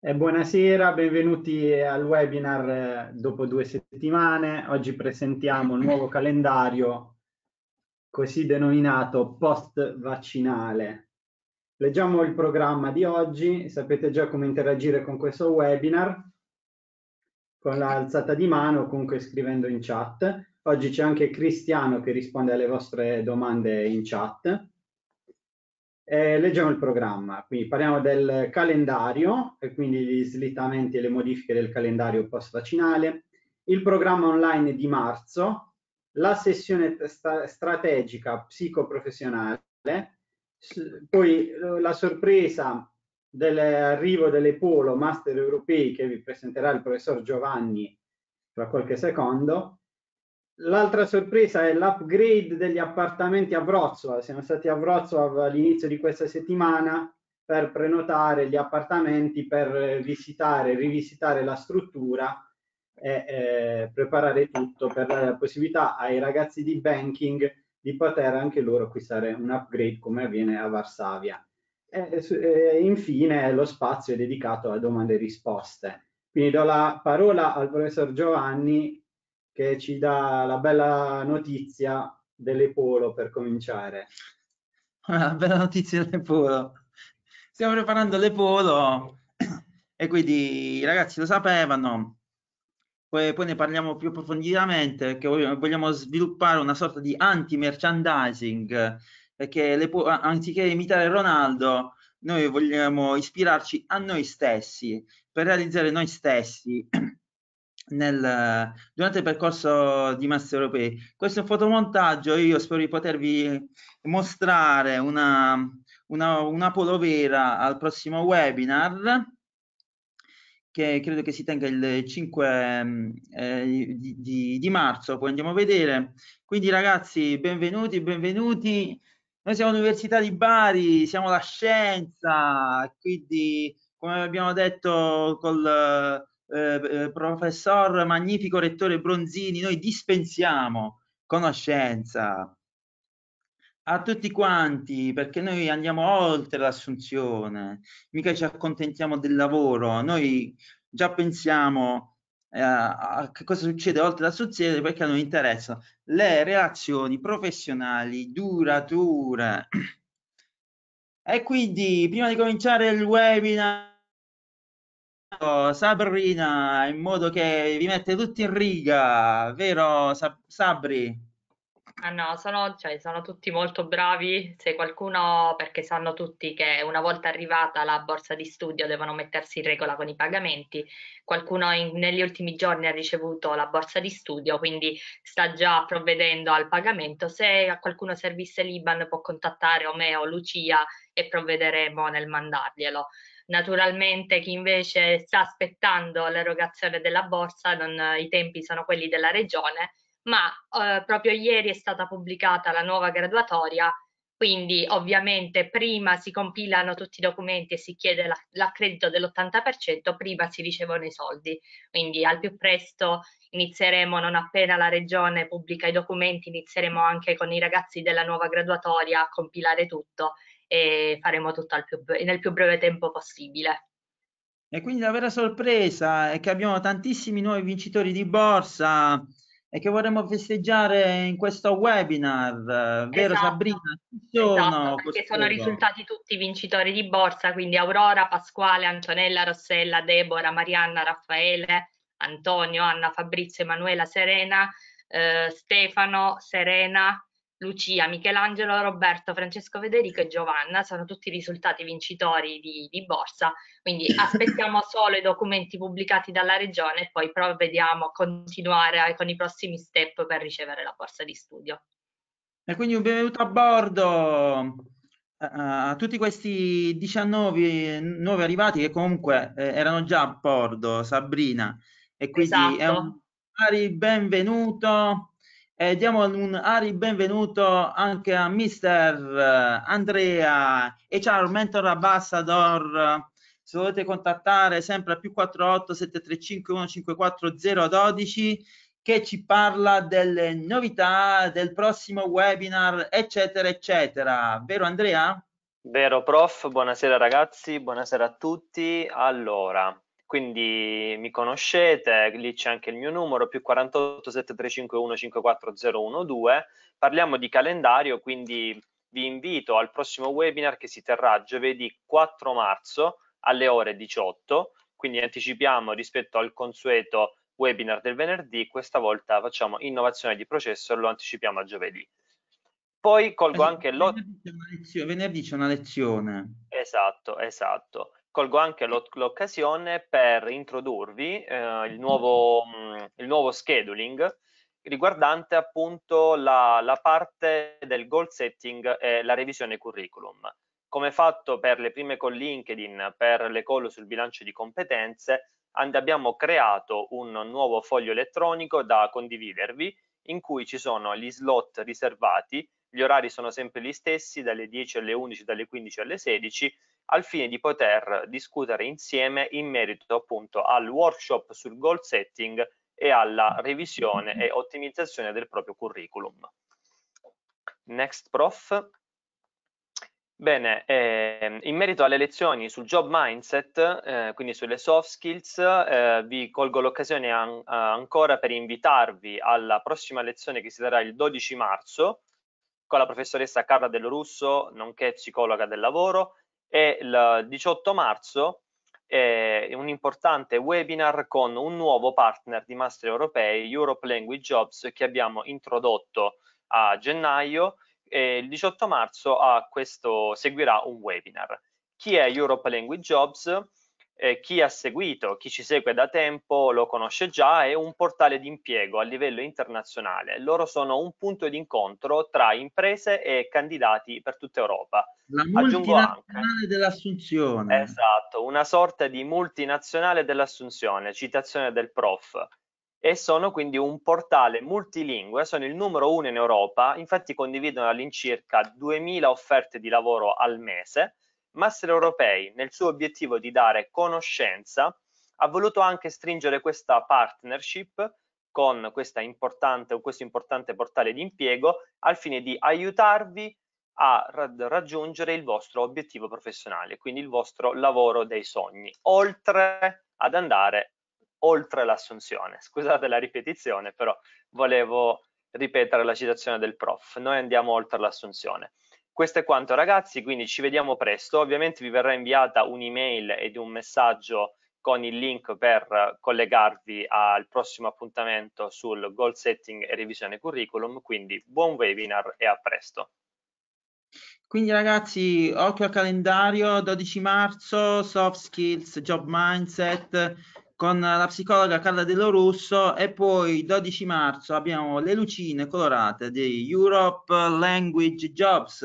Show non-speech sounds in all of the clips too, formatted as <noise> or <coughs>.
E eh, buonasera, benvenuti al webinar eh, dopo due settimane. Oggi presentiamo il nuovo calendario così denominato post-vaccinale. Leggiamo il programma di oggi, sapete già come interagire con questo webinar, con l'alzata di mano o comunque scrivendo in chat. Oggi c'è anche Cristiano che risponde alle vostre domande in chat eh, leggiamo il programma, quindi parliamo del calendario e quindi gli slittamenti e le modifiche del calendario post-vaccinale, il programma online di marzo, la sessione strategica psicoprofessionale, poi eh, la sorpresa dell'arrivo delle polo master europei che vi presenterà il professor Giovanni tra qualche secondo, L'altra sorpresa è l'upgrade degli appartamenti a Wrocław. Siamo stati a Wrocław all'inizio di questa settimana per prenotare gli appartamenti, per visitare, rivisitare la struttura e eh, preparare tutto per dare la possibilità ai ragazzi di banking di poter anche loro acquistare un upgrade come avviene a Varsavia. E, eh, e eh, infine lo spazio è dedicato a domande e risposte. Quindi do la parola al professor Giovanni che ci dà la bella notizia dell'Epolo per cominciare. Una <laughs> bella notizia dell'Epolo. Stiamo preparando l'Epolo e quindi i ragazzi lo sapevano. Poi, poi ne parliamo più approfonditamente perché vogliamo, sviluppare una sorta di anti-merchandising perché le, anziché imitare Ronaldo noi vogliamo ispirarci a noi stessi per realizzare noi stessi <clears throat> nel, durante il percorso di Master Europei. Questo è un fotomontaggio, io spero di potervi mostrare una, una, una polovera al prossimo webinar che credo che si tenga il 5 mm, eh, di, di, di, marzo, poi andiamo a vedere. Quindi ragazzi, benvenuti, benvenuti. Noi siamo l'Università di Bari, siamo la scienza, quindi come abbiamo detto col eh, eh, professor magnifico rettore Bronzini, noi dispensiamo conoscenza a tutti quanti perché noi andiamo oltre l'assunzione, mica ci accontentiamo del lavoro, noi già pensiamo eh, a che cosa succede oltre l'assunzione perché a noi interessano le relazioni professionali durature. <clears throat> E quindi prima di cominciare il webinar Sabrina in modo che vi mette tutti in riga, vero Sab Sabri? Ah no, sono, cioè, sono, tutti molto bravi, se qualcuno, perché sanno tutti che una volta arrivata la borsa di studio devono mettersi in regola con i pagamenti, qualcuno in, negli ultimi giorni ha ricevuto la borsa di studio, quindi sta già provvedendo al pagamento, se a qualcuno servisse l'Iban può contattare o me o Lucia e provvederemo nel mandarglielo. Naturalmente chi invece sta aspettando l'erogazione della borsa, non, i tempi sono quelli della regione, ma eh, proprio ieri è stata pubblicata la nuova graduatoria, quindi ovviamente prima si compilano tutti i documenti e si chiede l'accredito dell'80%, prima si ricevono i soldi. Quindi al più presto inizieremo, non appena la regione pubblica i documenti, inizieremo anche con i ragazzi della nuova graduatoria a compilare tutto e faremo tutto più nel più breve tempo possibile. E quindi la vera sorpresa è che abbiamo tantissimi nuovi vincitori di borsa e che vorremmo festeggiare in questo webinar, vero esatto. Sabrina? Esatto, sono esatto, perché sono risultati tutti vincitori di borsa, quindi Aurora, Pasquale, Antonella, Rossella, Debora, Marianna, Raffaele, Antonio, Anna, Fabrizio, Emanuela, Serena, eh, Stefano, Serena, Lucia, Michelangelo, Roberto, Francesco Federico e Giovanna sono tutti risultati vincitori di, di borsa, quindi <coughs> aspettiamo solo i documenti pubblicati dalla regione e poi provvediamo a continuare eh, con i prossimi step per ricevere la borsa di studio. E quindi un benvenuto a bordo eh, eh, a tutti questi 19 nuovi arrivati che comunque erano già a bordo, Sabrina, e quindi esatto. è un pari esatto. benvenuto e diamo un Ari benvenuto anche a Mister eh, Andrea, HR Mentor Ambassador. Se volete contattare sempre più 48 735 154 012 che ci parla delle novità del prossimo webinar, eccetera, eccetera. Vero Andrea? Vero prof, buonasera ragazzi, buonasera a tutti. Allora, quindi mi conoscete, lì c'è anche il mio numero, più 48 7351 54012. Parliamo di calendario, quindi vi invito al prossimo webinar che si terrà giovedì 4 marzo alle ore 18, quindi anticipiamo rispetto al consueto webinar del venerdì, questa volta facciamo innovazione di processo e lo anticipiamo a giovedì. Poi colgo esatto, anche l'ottima. Venerdì c'è una lezione. Esatto, esatto colgo anche l'occasione per introdurvi eh, il, nuovo, mm, il, nuovo, scheduling riguardante appunto la, la, parte del goal setting e la revisione curriculum. Come fatto per le prime call LinkedIn, per le call sul bilancio di competenze, abbiamo creato un nuovo foglio elettronico da condividervi in cui ci sono gli slot riservati gli orari sono sempre gli stessi, dalle 10 alle 11, dalle 15 alle 16, al fine di poter discutere insieme in merito appunto al workshop sul goal setting e alla revisione e ottimizzazione del proprio curriculum. Next prof. Bene, eh, in merito alle lezioni sul job mindset, eh, quindi sulle soft skills, eh, vi colgo l'occasione an ancora per invitarvi alla prossima lezione che si darà il 12 marzo con la professoressa Carla Dell'Orusso, nonché psicologa del lavoro, e il 18 marzo eh, un importante webinar con un nuovo partner di master europei, Europe Language Jobs, che abbiamo introdotto a gennaio e il 18 marzo a ah, questo seguirà un webinar. Chi è Europe Language Jobs? eh, chi ha seguito, chi ci segue da tempo lo conosce già, è un portale di impiego a livello internazionale. Loro sono un punto di incontro tra imprese e candidati per tutta Europa. La Aggiungo multinazionale dell'assunzione. Esatto, una sorta di multinazionale dell'assunzione, citazione del prof. E sono quindi un portale multilingue, sono il numero uno in Europa, infatti condividono all'incirca 2000 offerte di lavoro al mese Master Europei, nel suo obiettivo di dare conoscenza, ha voluto anche stringere questa partnership con importante, questo importante portale di impiego al fine di aiutarvi a raggiungere il vostro obiettivo professionale, quindi il vostro lavoro dei sogni, oltre ad andare oltre l'assunzione. <laughs> Scusate la ripetizione, però volevo ripetere la citazione del prof. Noi andiamo oltre l'assunzione. Questo è quanto ragazzi, quindi ci vediamo presto. Ovviamente vi verrà inviata un'email ed un messaggio con il link per collegarvi al prossimo appuntamento sul goal setting e revisione curriculum, quindi buon webinar e a presto. Quindi ragazzi, occhio al calendario, 12 marzo, soft skills, job mindset, con la psicologa Carla Dello Russo e poi 12 marzo abbiamo Le lucine colorate di Europe Language Jobs,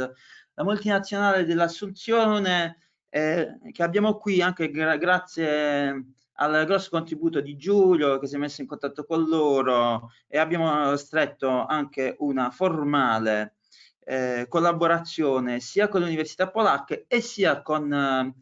la multinazionale dell'assunzione eh, che abbiamo qui anche gra grazie al grosso contributo di Giulio che si è messo in contatto con loro e abbiamo stretto anche una formale eh, collaborazione sia con le università polacche e sia con eh,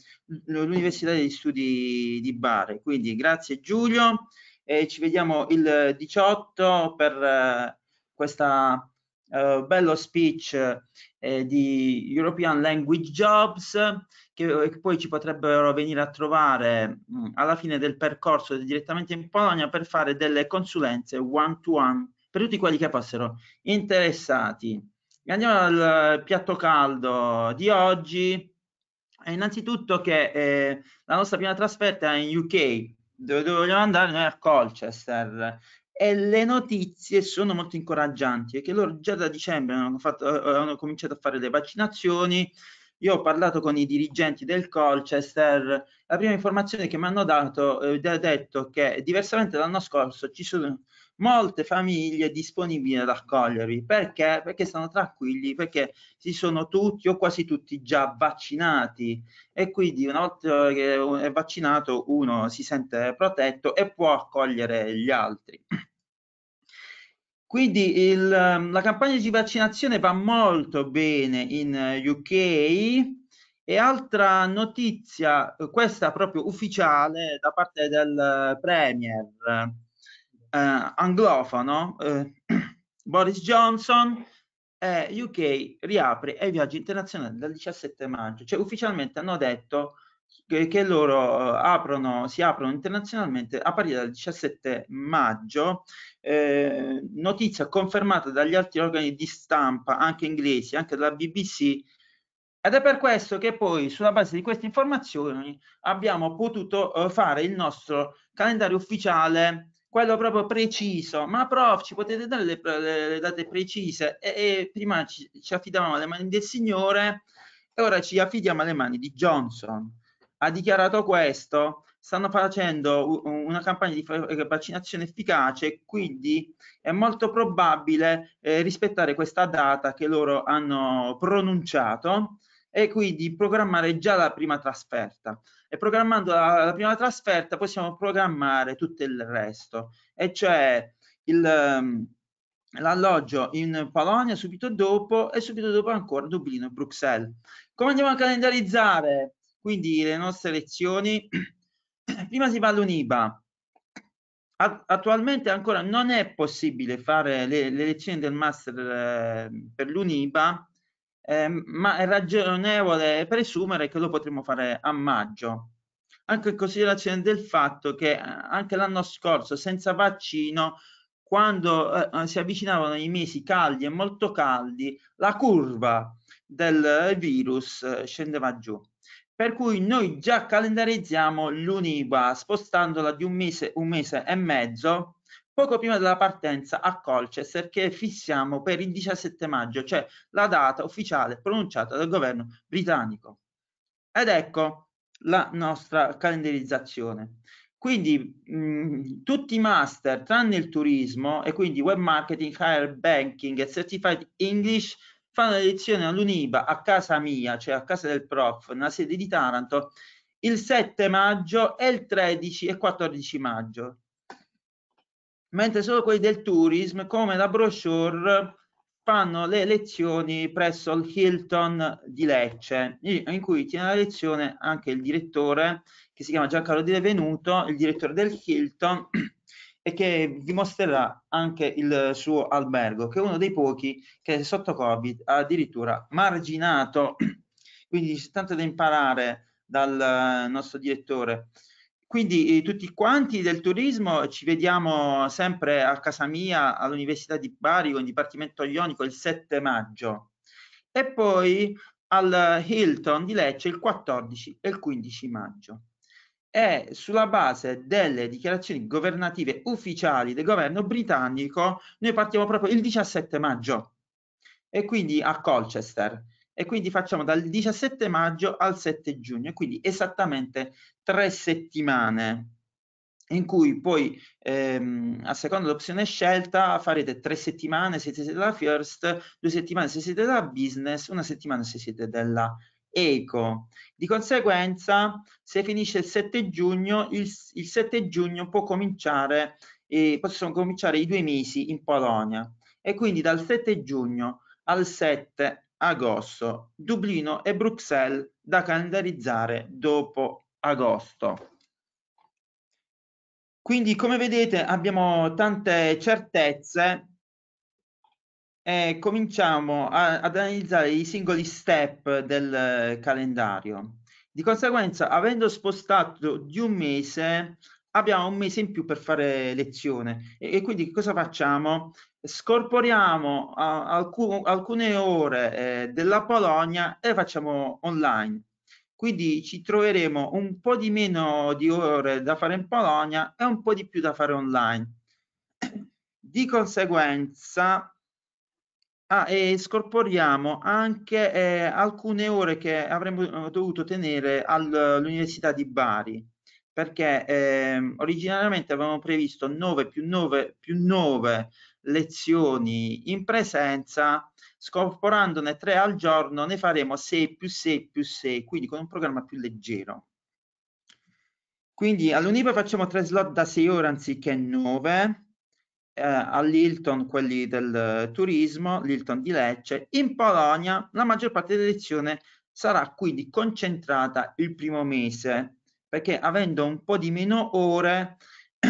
l'Università degli Studi di Bari. Quindi grazie Giulio e ci vediamo il 18 per eh, questa eh, bello speech eh, di European Language Jobs eh, che, poi ci potrebbero venire a trovare mh, mm, alla fine del percorso direttamente in Polonia per fare delle consulenze one to one per tutti quelli che fossero interessati. Andiamo al piatto caldo di oggi. È eh, innanzitutto che eh, la nostra prima trasferta è in UK, dove, dove vogliamo andare noi a Colchester. E le notizie sono molto incoraggianti, perché loro già da dicembre hanno, fatto, eh, hanno cominciato a fare le vaccinazioni, io ho parlato con i dirigenti del Colchester, la prima informazione che mi hanno dato è eh, detto che diversamente dall'anno scorso ci sono, molte famiglie disponibili ad accogliervi. Perché? Perché stanno tranquilli, perché si sono tutti o quasi tutti già vaccinati e quindi una volta che è vaccinato uno si sente protetto e può accogliere gli altri. Quindi il, la campagna di vaccinazione va molto bene in UK, e altra notizia, questa proprio ufficiale da parte del Premier, eh, anglofono, eh, <clears throat> Boris Johnson, eh, UK riapre ai viaggi internazionali dal 17 maggio, cioè ufficialmente hanno detto che, che loro aprono, si aprono internazionalmente a partire dal 17 maggio, eh, notizia confermata dagli altri organi di stampa, anche inglesi, anche dalla BBC, ed è per questo che poi sulla base di queste informazioni abbiamo potuto eh, fare il nostro calendario ufficiale quello proprio preciso. Ma prof, ci potete dare le, le, le date precise? E, e prima ci, ci, affidavamo alle mani del Signore e ora ci affidiamo alle mani di Johnson. Ha dichiarato questo, stanno facendo una campagna di eh, vaccinazione efficace, quindi è molto probabile eh, rispettare questa data che loro hanno pronunciato e quindi programmare già la prima trasferta e programmando la, la prima trasferta possiamo programmare tutto il resto, e cioè il ehm, l'alloggio in Polonia subito dopo e subito dopo ancora Dublino e Bruxelles. Come andiamo a calendarizzare quindi le nostre lezioni? <clears throat> Prima si va all'UNIBA. Attualmente ancora non è possibile fare le, le lezioni del master eh, per l'UNIBA Ehm, ma è ragionevole presumere che lo potremo fare a maggio, anche in considerazione del fatto che eh, anche l'anno scorso senza vaccino quando eh, eh, si avvicinavano i mesi caldi e molto caldi, la curva del virus eh, scendeva giù. Per cui noi già calendarizziamo l'UNIVA spostandola di un mese, un mese e mezzo poco prima della partenza a Colchester che fissiamo per il 17 maggio, cioè la data ufficiale pronunciata dal governo britannico. Ed ecco la nostra calendarizzazione. Quindi mh, mm, tutti i master tranne il turismo e quindi web marketing, higher banking e certified English fanno le lezioni all'UNIBA a casa mia, cioè a casa del prof, nella sede di Taranto, il 7 maggio e il 13 e 14 maggio mentre solo quelli del tourism, come la brochure, fanno le lezioni presso il Hilton di Lecce, in cui tiene la lezione anche il direttore, che si chiama Giancarlo Di Levenuto, il direttore del Hilton, <clears throat> e che vi mostrerà anche il suo albergo, che è uno dei pochi che sotto Covid ha addirittura marginato. <clears throat> Quindi c'è tanto da imparare dal eh, nostro direttore quindi eh, tutti quanti del turismo ci vediamo sempre a casa mia all'Università di Bari con il Dipartimento Ionico il 7 maggio e poi al Hilton di Lecce il 14 e il 15 maggio. E sulla base delle dichiarazioni governative ufficiali del governo britannico noi partiamo proprio il 17 maggio e quindi a Colchester e quindi facciamo dal 17 maggio al 7 giugno, quindi esattamente tre settimane in cui poi ehm, a seconda dell'opzione scelta farete tre settimane se siete della First, due settimane se siete della Business, una settimana se siete della Eco. Di conseguenza se finisce il 7 giugno, il, il 7 giugno può cominciare, eh, possono cominciare i due mesi in Polonia e quindi dal 7 giugno al 7 agosto, Dublino e Bruxelles da calendarizzare dopo agosto. Quindi come vedete abbiamo tante certezze e cominciamo a, ad analizzare i singoli step del calendario. Di conseguenza, avendo spostato di un mese, abbiamo un mese in più per fare lezione e, e quindi cosa facciamo? Scorporiamo a, alcun, alcune ore eh, della Polonia e facciamo online. Quindi ci troveremo un po' di meno di ore da fare in Polonia e un po' di più da fare online. <coughs> Di conseguenza ah, e scorporiamo anche eh, alcune ore che avremmo eh, dovuto tenere all'Università di Bari perché eh, originariamente avevamo previsto 9 più 9 più 9 lezioni in presenza, scorporandone 3 al giorno ne faremo 6 più 6 più 6, quindi con un programma più leggero. Quindi all'Unipa facciamo 3 slot da 6 ore anziché 9, eh, all'Hilton quelli del turismo, l'Hilton di Lecce. In Polonia la maggior parte delle lezioni sarà quindi concentrata il primo mese, perché avendo un po' di meno ore <clears throat>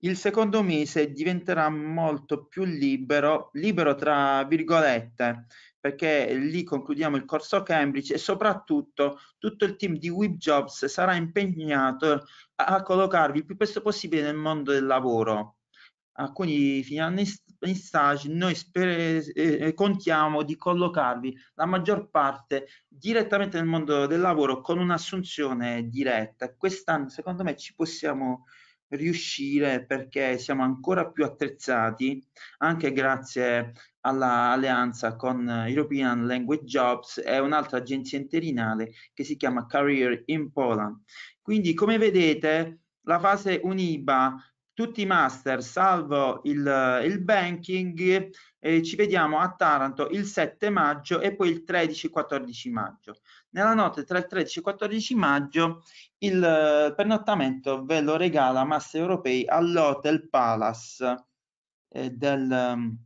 il secondo mese diventerà molto più libero, libero tra virgolette, perché lì concludiamo il corso Cambridge e soprattutto tutto il team di WebJobs sarà impegnato a collocarvi il più presto possibile nel mondo del lavoro. Alcuni ah, fine messaggi noi eh, contiamo di collocarvi la maggior parte direttamente nel mondo del lavoro con un'assunzione diretta. Quest'anno secondo me ci possiamo riuscire perché siamo ancora più attrezzati anche grazie all'alleanza con European Language Jobs e un'altra agenzia interinale che si chiama Career in Poland. Quindi come vedete la fase UNIBA tutti i master salvo il, il banking eh, ci vediamo a Taranto il 7 maggio e poi il 13-14 maggio. Nella notte tra il 13 e il 14 maggio il eh, pernottamento ve lo regala Master Europei all'Hotel Palace eh, del, ehm,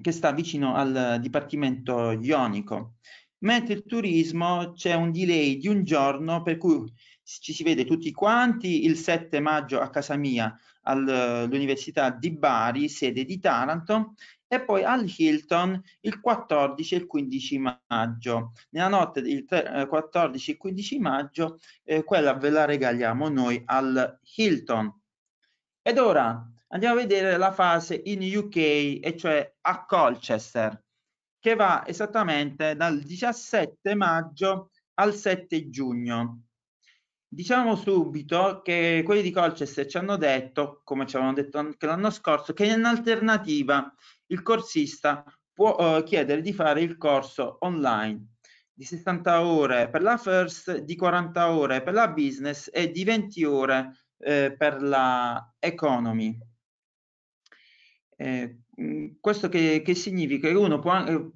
che sta vicino al dipartimento ionico. Mentre il turismo c'è un delay di un giorno per cui ci si vede tutti quanti il 7 maggio a casa mia all'Università di Bari, sede di Taranto, e poi al Hilton il 14 e il 15 maggio. Nella notte del 14 eh, e 15 maggio eh, quella ve la regaliamo noi al Hilton. Ed ora andiamo a vedere la fase in UK, e cioè a Colchester, che va esattamente dal 17 maggio al 7 giugno. Diciamo subito che quelli di Colchester ci hanno detto, come ci avevano detto anche l'anno scorso, che in alternativa il corsista può eh, chiedere di fare il corso online di 60 ore per la first, di 40 ore per la business e di 20 ore eh, per la economy. Eh, mm, questo che, che, significa che uno può, eh,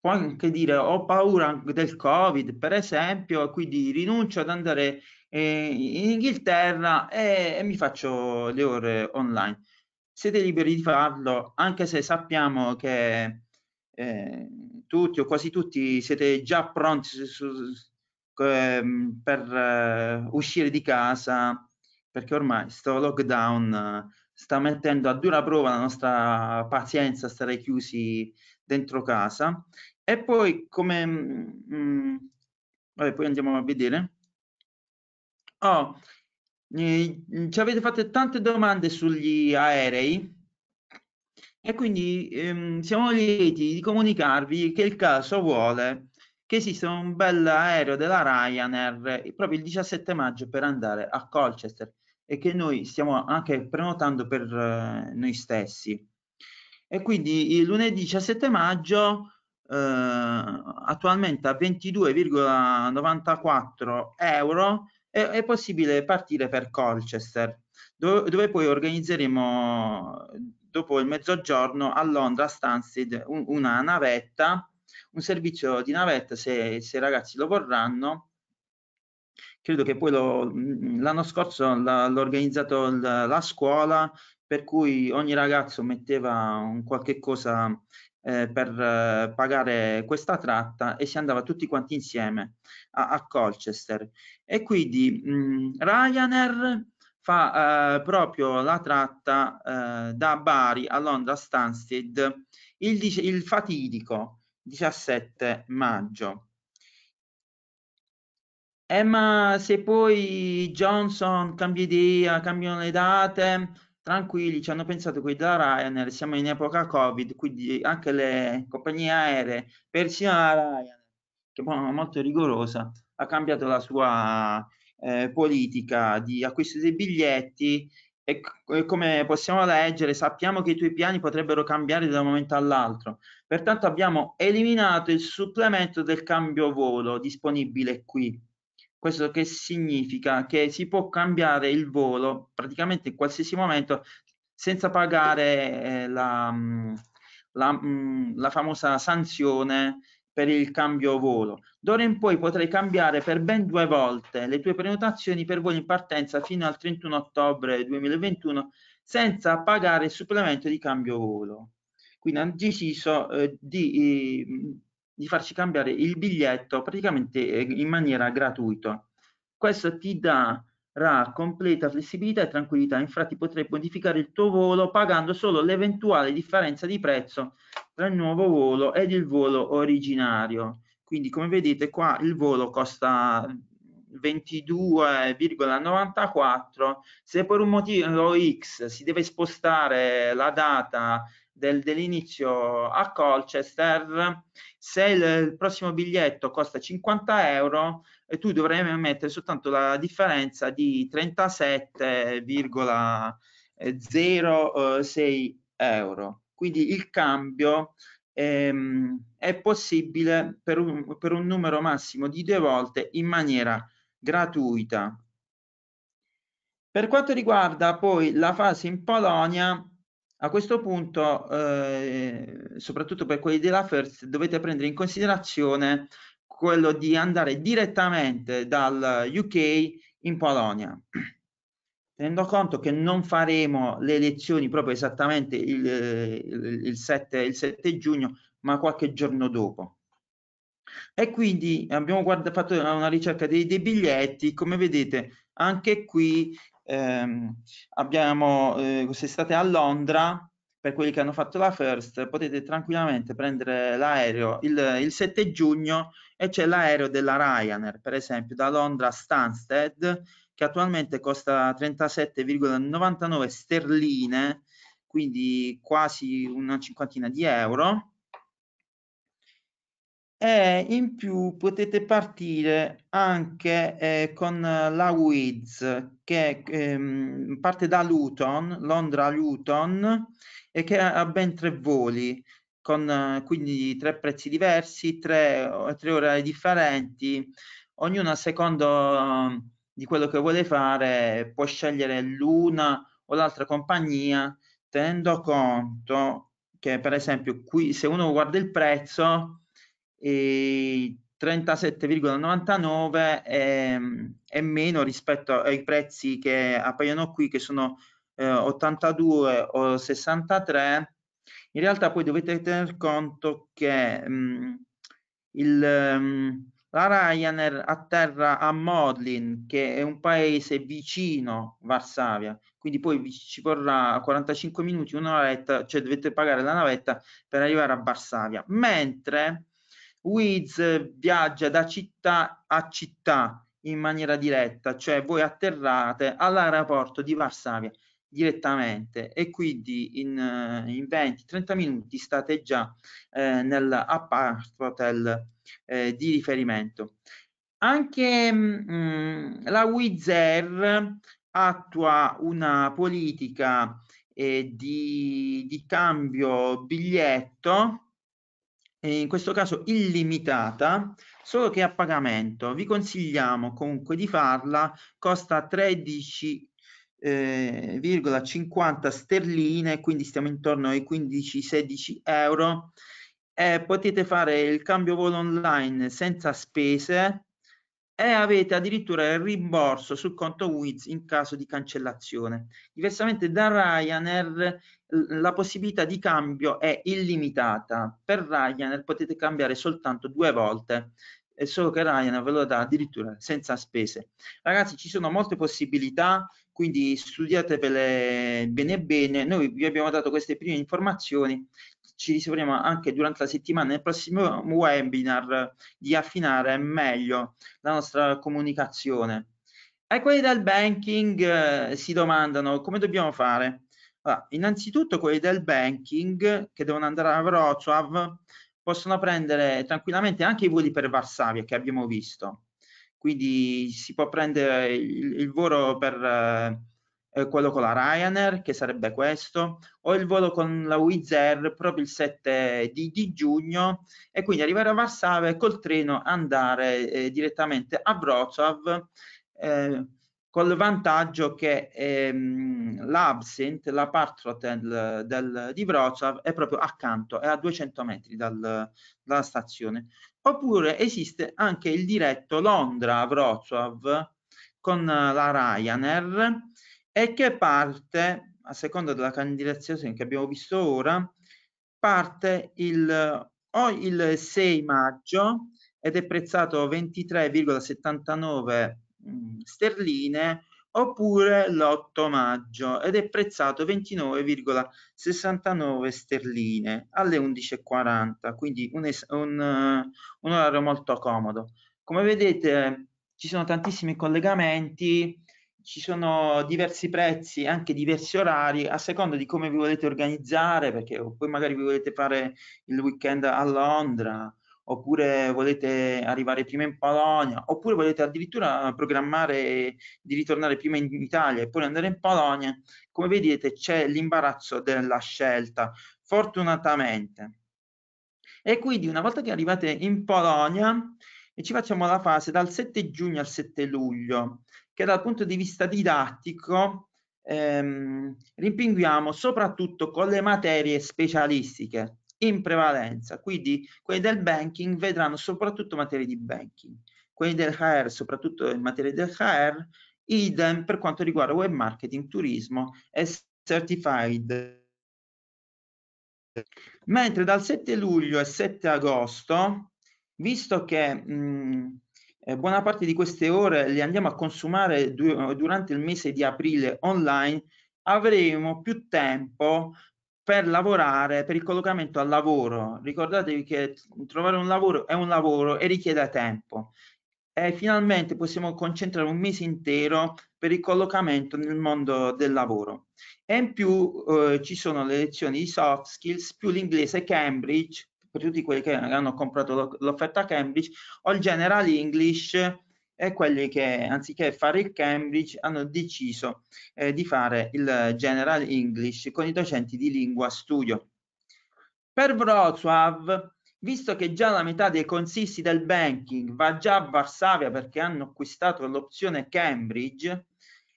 può anche dire ho paura del covid per esempio quindi rinuncio ad andare eh, in Inghilterra e, e mi faccio le ore online. Siete liberi di farlo, anche se sappiamo che eh, tutti o quasi tutti siete già pronti su, su, eh, per eh, uscire di casa perché ormai questo lockdown sta mettendo a dura prova la nostra pazienza stare chiusi dentro casa e poi come mh, mm, mm, vabbè, poi andiamo a vedere Oh, eh, ci avete fatto tante domande sugli aerei e quindi ehm, siamo lieti di comunicarvi che il caso vuole che esista un bel aereo della Ryanair eh, proprio il 17 maggio per andare a Colchester e che noi stiamo anche prenotando per eh, noi stessi. E quindi il lunedì 17 maggio, eh, attualmente a 22,94 euro, è, possibile partire per Colchester, dove, dove poi organizzeremo dopo il mezzogiorno a Londra, a Stansted, un, una navetta, un servizio di navetta se, se i ragazzi lo vorranno. Credo che poi l'anno scorso l'ha organizzato la, la scuola per cui ogni ragazzo metteva un qualche cosa eh, per eh, pagare questa tratta e si andava tutti quanti insieme a, a Colchester. E quindi mh, mm, Ryanair fa eh, proprio la tratta eh, da Bari a Londra Stansted il, il fatidico 17 maggio. Eh, ma se poi Johnson cambia idea, cambiano le date, tranquilli, ci hanno pensato qui da Ryanair, siamo in epoca Covid, quindi anche le compagnie aeree, persino la Ryanair, che è molto rigorosa, ha cambiato la sua eh, politica di acquisto dei biglietti e, e come possiamo leggere sappiamo che i tuoi piani potrebbero cambiare da un momento all'altro. Pertanto abbiamo eliminato il supplemento del cambio volo disponibile qui questo che significa? Che si può cambiare il volo praticamente in qualsiasi momento senza pagare eh, la, mm, la, mm, la famosa sanzione per il cambio volo. D'ora in poi potrai cambiare per ben due volte le tue prenotazioni per voli in partenza fino al 31 ottobre 2021 senza pagare il supplemento di cambio volo. Quindi hanno deciso eh, di, di farci cambiare il biglietto praticamente eh, in maniera gratuita. Questo ti darà completa flessibilità e tranquillità, infatti potrai modificare il tuo volo pagando solo l'eventuale differenza di prezzo tra il nuovo volo ed il volo originario. Quindi come vedete qua il volo costa 22,94 se per un motivo X si deve spostare la data del, dell'inizio a Colchester, se il, il, prossimo biglietto costa 50 euro, e eh, tu dovrai mettere soltanto la differenza di 37,06 eh, eh, euro. Quindi il cambio ehm, è possibile per un, per un numero massimo di due volte in maniera gratuita. Per quanto riguarda poi la fase in Polonia, a questo punto, eh, soprattutto per quelli della First, dovete prendere in considerazione quello di andare direttamente dal UK in Polonia. Tenendo conto che non faremo le elezioni proprio esattamente il, eh, il, 7, il 7 giugno, ma qualche giorno dopo. E quindi abbiamo guarda, fatto una ricerca dei, dei biglietti, come vedete anche qui ehm, abbiamo, eh, se state a Londra, per quelli che hanno fatto la first, potete tranquillamente prendere l'aereo il, il 7 giugno e c'è l'aereo della Ryanair, per esempio da Londra a Stansted, che attualmente costa 37,99 sterline, quindi quasi una cinquantina di euro e in più potete partire anche eh, con la Wiz che ehm, parte da Luton, Londra Luton e che ha ben tre voli con quindi tre prezzi diversi, tre, tre orari differenti, ognuno a secondo di quello che vuole fare può scegliere l'una o l'altra compagnia tenendo conto che per esempio qui se uno guarda il prezzo 37,99 è, ehm, è, meno rispetto ai prezzi che appaiono qui che sono eh, 82 o 63 in realtà poi dovete tener conto che mh, mm, il, mh, mm, la Ryanair atterra a Modlin che è un paese vicino Varsavia quindi poi ci vorrà 45 minuti un'oretta cioè dovete pagare la navetta per arrivare a Varsavia mentre Wiz viaggia da città a città in maniera diretta, cioè voi atterrate all'aeroporto di Varsavia direttamente e quindi in, eh, in 20-30 minuti state già eh, nell'appart hotel eh, di riferimento. Anche mh, mm, mm, la Wizz Air attua una politica eh, di, di cambio biglietto in questo caso illimitata, solo che a pagamento. Vi consigliamo comunque di farla, costa 13,50 eh, sterline, quindi stiamo intorno ai 15-16 euro. Eh, potete fare il cambio volo online senza spese e avete addirittura il rimborso sul conto Wiz in caso di cancellazione. Diversamente da Ryanair la possibilità di cambio è illimitata. Per Ryanair potete cambiare soltanto due volte e eh, solo che Ryanair ve lo dà addirittura senza spese. Ragazzi, ci sono molte possibilità, quindi studiatevele bene bene. Noi vi abbiamo dato queste prime informazioni. Ci riserveremo anche durante la settimana nel prossimo webinar di affinare meglio la nostra comunicazione. E quelli del banking eh, si domandano come dobbiamo fare. Allora, innanzitutto quelli del banking che devono andare a Wrocław possono prendere tranquillamente anche i voli per Varsavia che abbiamo visto. Quindi si può prendere il, il volo per eh, eh quello con la Ryanair, che sarebbe questo, o il volo con la Wizz proprio il 7 di, di, giugno, e quindi arrivare a Varsavia e col treno andare eh, direttamente a Wrocław. Eh, col vantaggio che ehm, l'absint, la partrotel del, di Wrocław è proprio accanto, è a 200 metri dal, dalla stazione. Oppure esiste anche il diretto Londra-Wrocław con la Ryanair e che parte, a seconda della candidazione che abbiamo visto ora, parte il, o il 6 maggio ed è prezzato 23,79 euro Mm, sterline oppure l'8 maggio ed è prezzato 29,69 sterline alle 11.40 quindi un, un, un, orario molto comodo come vedete ci sono tantissimi collegamenti ci sono diversi prezzi anche diversi orari a seconda di come vi volete organizzare perché poi magari vi volete fare il weekend a Londra oppure volete arrivare prima in Polonia, oppure volete addirittura programmare di ritornare prima in Italia e poi andare in Polonia, come vedete c'è l'imbarazzo della scelta, fortunatamente. E quindi una volta che arrivate in Polonia, e ci facciamo la fase dal 7 giugno al 7 luglio, che dal punto di vista didattico ehm, rimpinguiamo soprattutto con le materie specialistiche, in prevalenza, quindi quelli del banking vedranno soprattutto materie di banking, quelli del HR soprattutto in materia del HR, idem per quanto riguarda web marketing, turismo e certified. Mentre dal 7 luglio e 7 agosto, visto che mh, eh, buona parte di queste ore le andiamo a consumare du durante il mese di aprile online, avremo più tempo per lavorare, per il collocamento al lavoro. Ricordatevi che trovare un lavoro è un lavoro e richiede tempo. E finalmente possiamo concentrare un mese intero per il collocamento nel mondo del lavoro. E in più eh, ci sono le lezioni di soft skills più l'inglese Cambridge, per tutti quelli che hanno comprato l'offerta Cambridge, o il General English e quelli che anziché fare il Cambridge hanno deciso eh, di fare il General English con i docenti di lingua studio. Per Wrocław, visto che già la metà dei consisti del banking va già a Varsavia perché hanno acquistato l'opzione Cambridge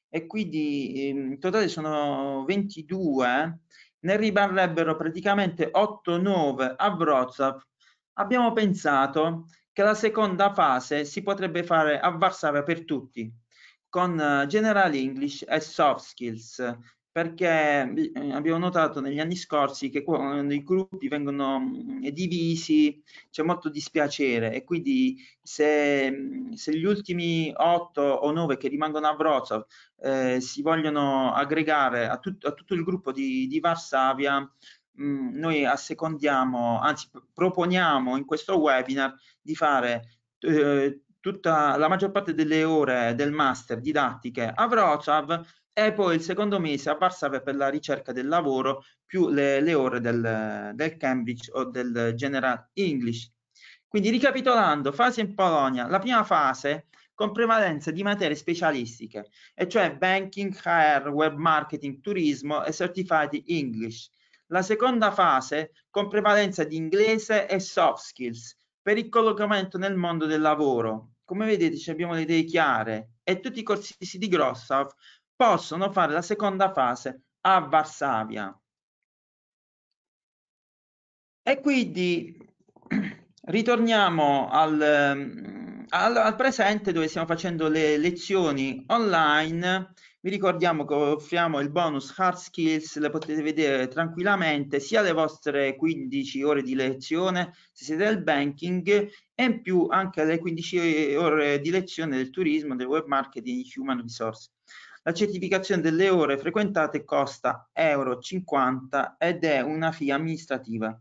e quindi ehm, in totale sono 22, ne rimarrebbero praticamente 8-9 a Wrocław. Abbiamo pensato che la seconda fase si potrebbe fare a Varsavia per tutti, con eh, General English e Soft Skills, perché eh, abbiamo notato negli anni scorsi che quando i gruppi vengono mm, divisi c'è molto dispiacere e quindi se, mm, se gli ultimi otto o nove che rimangono a Wrocław eh, si vogliono aggregare a, tut, a, tutto il gruppo di, di Varsavia Mm, noi assecondiamo, anzi proponiamo in questo webinar di fare eh, tutta la maggior parte delle ore del master didattiche a Wrocław e poi il secondo mese a Varsavia per la ricerca del lavoro più le, le ore del, del Cambridge o del General English. Quindi ricapitolando, fase in Polonia, la prima fase con prevalenza di materie specialistiche, e cioè banking, HR, web marketing, turismo e certified English. La seconda fase con prevalenza di inglese e soft skills per il collocamento nel mondo del lavoro. Come vedete ci abbiamo le idee chiare e tutti i corsisti di Grossav possono fare la seconda fase a Varsavia. E quindi <clears throat> ritorniamo al, al, al presente dove stiamo facendo le lezioni online vi ricordiamo che offriamo il bonus Hard Skills, le potete vedere tranquillamente sia le vostre 15 ore di lezione se siete del banking e in più anche le 15 ore di lezione del turismo, del web marketing, human resource. La certificazione delle ore frequentate costa Euro 50 ed è una FIA amministrativa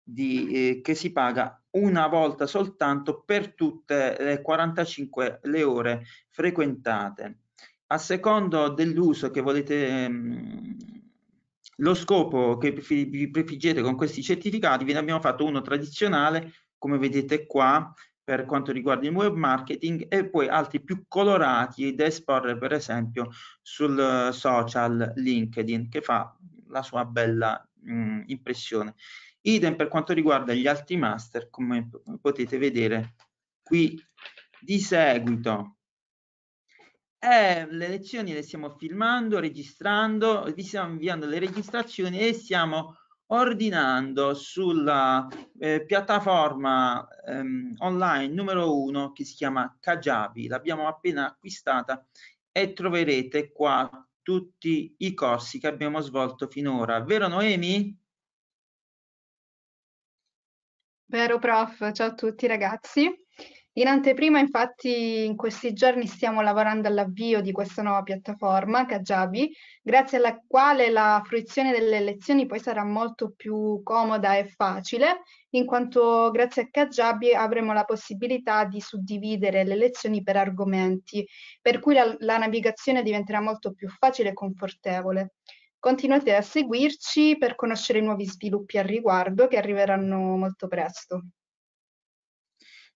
di, eh, che si paga una volta soltanto per tutte le 45 le ore frequentate a secondo dell'uso che volete, ehm, lo scopo che vi prefiggete con questi certificati, ve ne abbiamo fatto uno tradizionale, come vedete qua, per quanto riguarda il web marketing e poi altri più colorati da esporre per esempio sul social LinkedIn che fa la sua bella mh, impressione. Idem per quanto riguarda gli altri master come potete vedere qui di seguito. Eh, le lezioni le stiamo filmando, registrando, vi stiamo inviando le registrazioni e stiamo ordinando sulla eh, piattaforma ehm, online numero uno che si chiama Kajabi, l'abbiamo appena acquistata e troverete qua tutti i corsi che abbiamo svolto finora, vero Noemi? Vero prof, ciao a tutti ragazzi. In anteprima, infatti, in questi giorni stiamo lavorando all'avvio di questa nuova piattaforma, Kajabi, grazie alla quale la fruizione delle lezioni poi sarà molto più comoda e facile, in quanto grazie a Kajabi avremo la possibilità di suddividere le lezioni per argomenti, per cui la, la navigazione diventerà molto più facile e confortevole. Continuate a seguirci per conoscere i nuovi sviluppi al riguardo che arriveranno molto presto.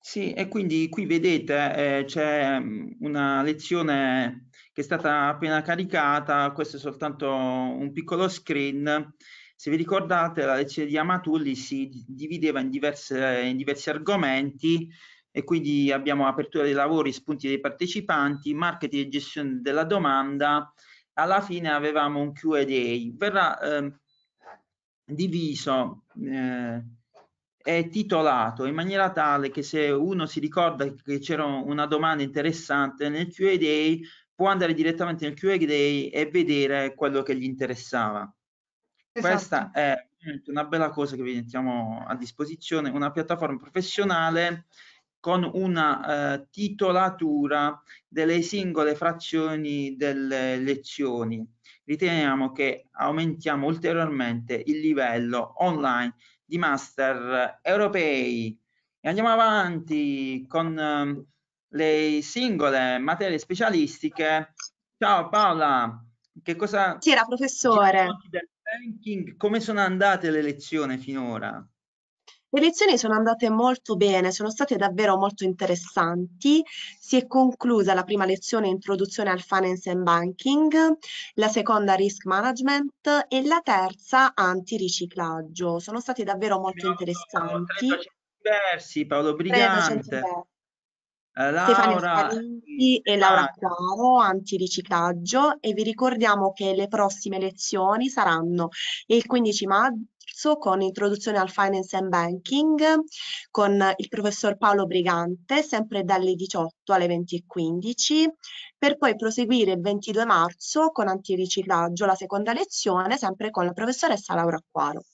Sì, e quindi qui vedete eh, c'è mm, una lezione che è stata appena caricata, questo è soltanto un piccolo screen. Se vi ricordate la lezione di Amatulli si divideva in, diverse, in diversi argomenti e quindi abbiamo apertura dei lavori, spunti dei partecipanti, marketing e gestione della domanda. Alla fine avevamo un Q&A. Verrà eh, diviso... Eh, è titolato in maniera tale che se uno si ricorda che c'era una domanda interessante nel Q&A può andare direttamente nel Q&A e vedere quello che gli interessava. Esatto. Questa è una bella cosa che vi mettiamo a disposizione, una piattaforma professionale con una eh, titolatura delle singole frazioni delle lezioni. Riteniamo che aumentiamo ulteriormente il livello online di master europei e andiamo avanti con ehm, le singole materie specialistiche. Ciao Paola, che cosa... Sì, era professore. Come sono andate le lezioni finora? Le lezioni sono andate molto bene, sono state davvero molto interessanti. Si è conclusa la prima lezione introduzione al finance and banking, la seconda risk management e la terza antiriciclaggio. Sono state davvero molto interessanti. Diversi, Paolo Brigante. Eh, Laura, e Laura Stefania. antiriciclaggio, e vi ricordiamo che le prossime lezioni saranno il 15 marzo con introduzione al Finance and Banking con il professor Paolo Brigante, sempre dalle 18 alle 20.15, per poi proseguire il 22 marzo con antiriciclaggio, la seconda lezione, sempre con la professoressa Laura Quaro.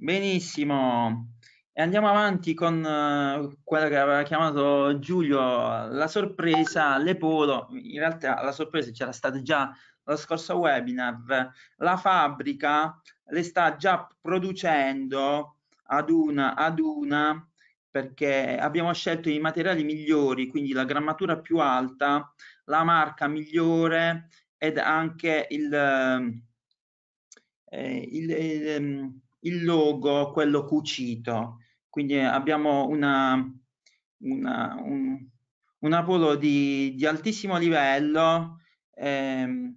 Benissimo, e andiamo avanti con uh, eh, quella che aveva chiamato Giulio la sorpresa, l'Epolo. In realtà la sorpresa c'era stata già lo scorso webinar. La fabbrica le sta già producendo ad una ad una perché abbiamo scelto i materiali migliori, quindi la grammatura più alta, la marca migliore ed anche il, eh, il, il, ehm, il logo, quello cucito quindi abbiamo una, una, un, un, lavoro di, di altissimo livello, ehm,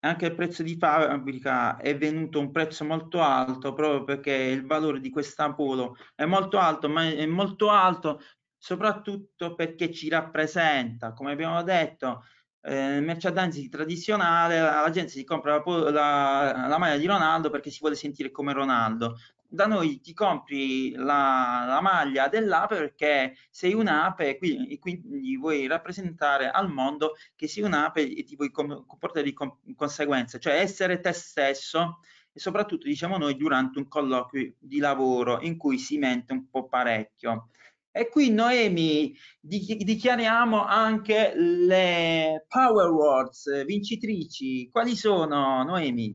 anche il prezzo di fabbrica è venuto un prezzo molto alto proprio perché il valore di quest'apuro è molto alto, ma è molto alto soprattutto perché ci rappresenta, come abbiamo detto, eh, merchandising tradizionale, la gente si compra la, la, la, maglia di Ronaldo perché si vuole sentire come Ronaldo. Da noi ti compri la, la maglia dell'ape perché sei un'ape e quindi, vuoi rappresentare al mondo che sei un'ape e ti vuoi comportare di com- conseguenza, cioè essere te stesso e soprattutto diciamo noi durante un colloquio di lavoro in cui si mente un po' parecchio. E qui Noemi dichiariamo anche le Power Words vincitrici. Quali sono, Noemi?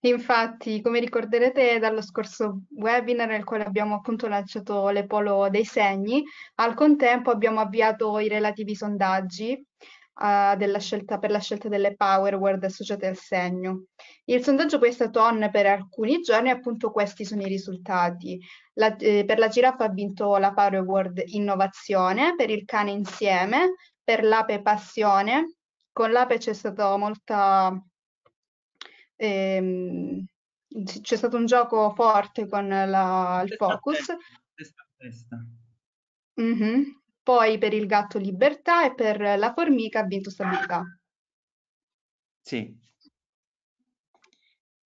Infatti, come ricorderete dallo scorso webinar nel quale abbiamo appunto lanciato le polo dei segni, al contempo abbiamo avviato i relativi sondaggi uh, scelta, per la scelta delle power word associate al segno. Il sondaggio poi è stato on per alcuni giorni e appunto questi sono i risultati. La, eh, per la giraffa ha vinto la power word innovazione, per il cane insieme, per l'ape passione. Con l'ape c'è stato molta... Ehm, c'è stato un gioco forte con la, il focus. Testa a testa. Mm -hmm. Poi per il gatto libertà e per la formica ha vinto stabilità. Sì.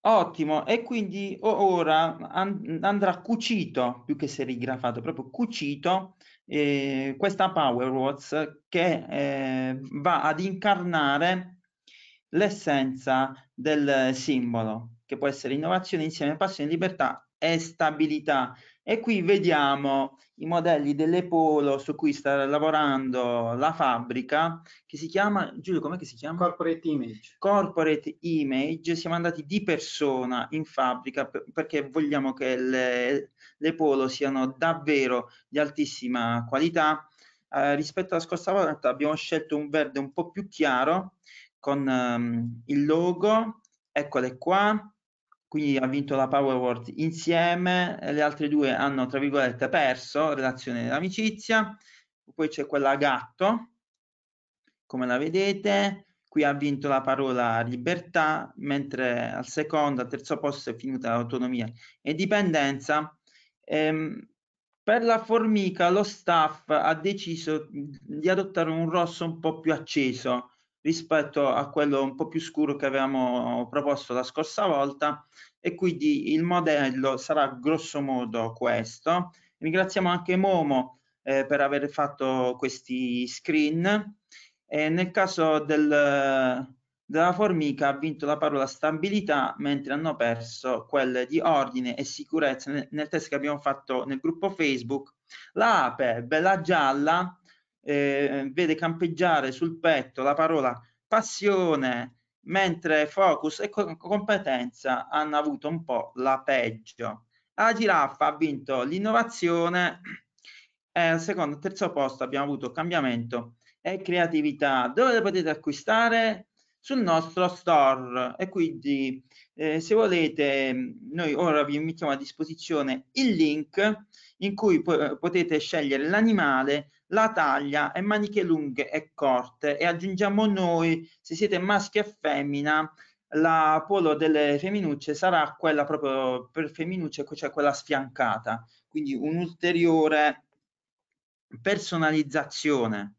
Ottimo, e quindi ora and andrà cucito, più che serigrafato, proprio cucito, eh, questa Power Words che eh, va ad incarnare l'essenza del simbolo, che può essere innovazione insieme passione, libertà e stabilità. E qui vediamo i modelli delle polo su cui sta lavorando la fabbrica che si chiama, Giulio com'è che si chiama? Corporate Image. Corporate Image, siamo andati di persona in fabbrica perché vogliamo che le, le polo siano davvero di altissima qualità. Eh, rispetto alla scorsa volta abbiamo scelto un verde un po' più chiaro con um, il logo, eccole qua, quindi ha vinto la Power World insieme, le altre due hanno, tra virgolette, perso, relazione d'amicizia, poi c'è quella gatto, come la vedete, qui ha vinto la parola libertà, mentre al secondo, al terzo posto è finita l'autonomia e dipendenza. Ehm, per la formica lo staff ha deciso di adottare un rosso un po' più acceso, rispetto a quello un po' più scuro che avevamo proposto la scorsa volta e quindi il modello sarà grosso modo questo. Ringraziamo anche Momo eh, per aver fatto questi screen e nel caso del, della formica ha vinto la parola stabilità mentre hanno perso quelle di ordine e sicurezza nel, nel test che abbiamo fatto nel gruppo Facebook. L'ape, bella gialla, eh, vede campeggiare sul petto la parola passione, mentre focus e co competenza hanno avuto un po' la peggio. La giraffa ha vinto l'innovazione e al secondo e terzo posto abbiamo avuto cambiamento e creatività. Dove le potete acquistare? Sul nostro store e quindi eh, se volete noi ora vi mettiamo a disposizione il link in cui po potete scegliere l'animale la taglia e maniche lunghe e corte e aggiungiamo noi, se siete maschi e femmina, la polo delle femminucce sarà quella proprio per femminucce, cioè quella sfiancata, quindi un'ulteriore personalizzazione.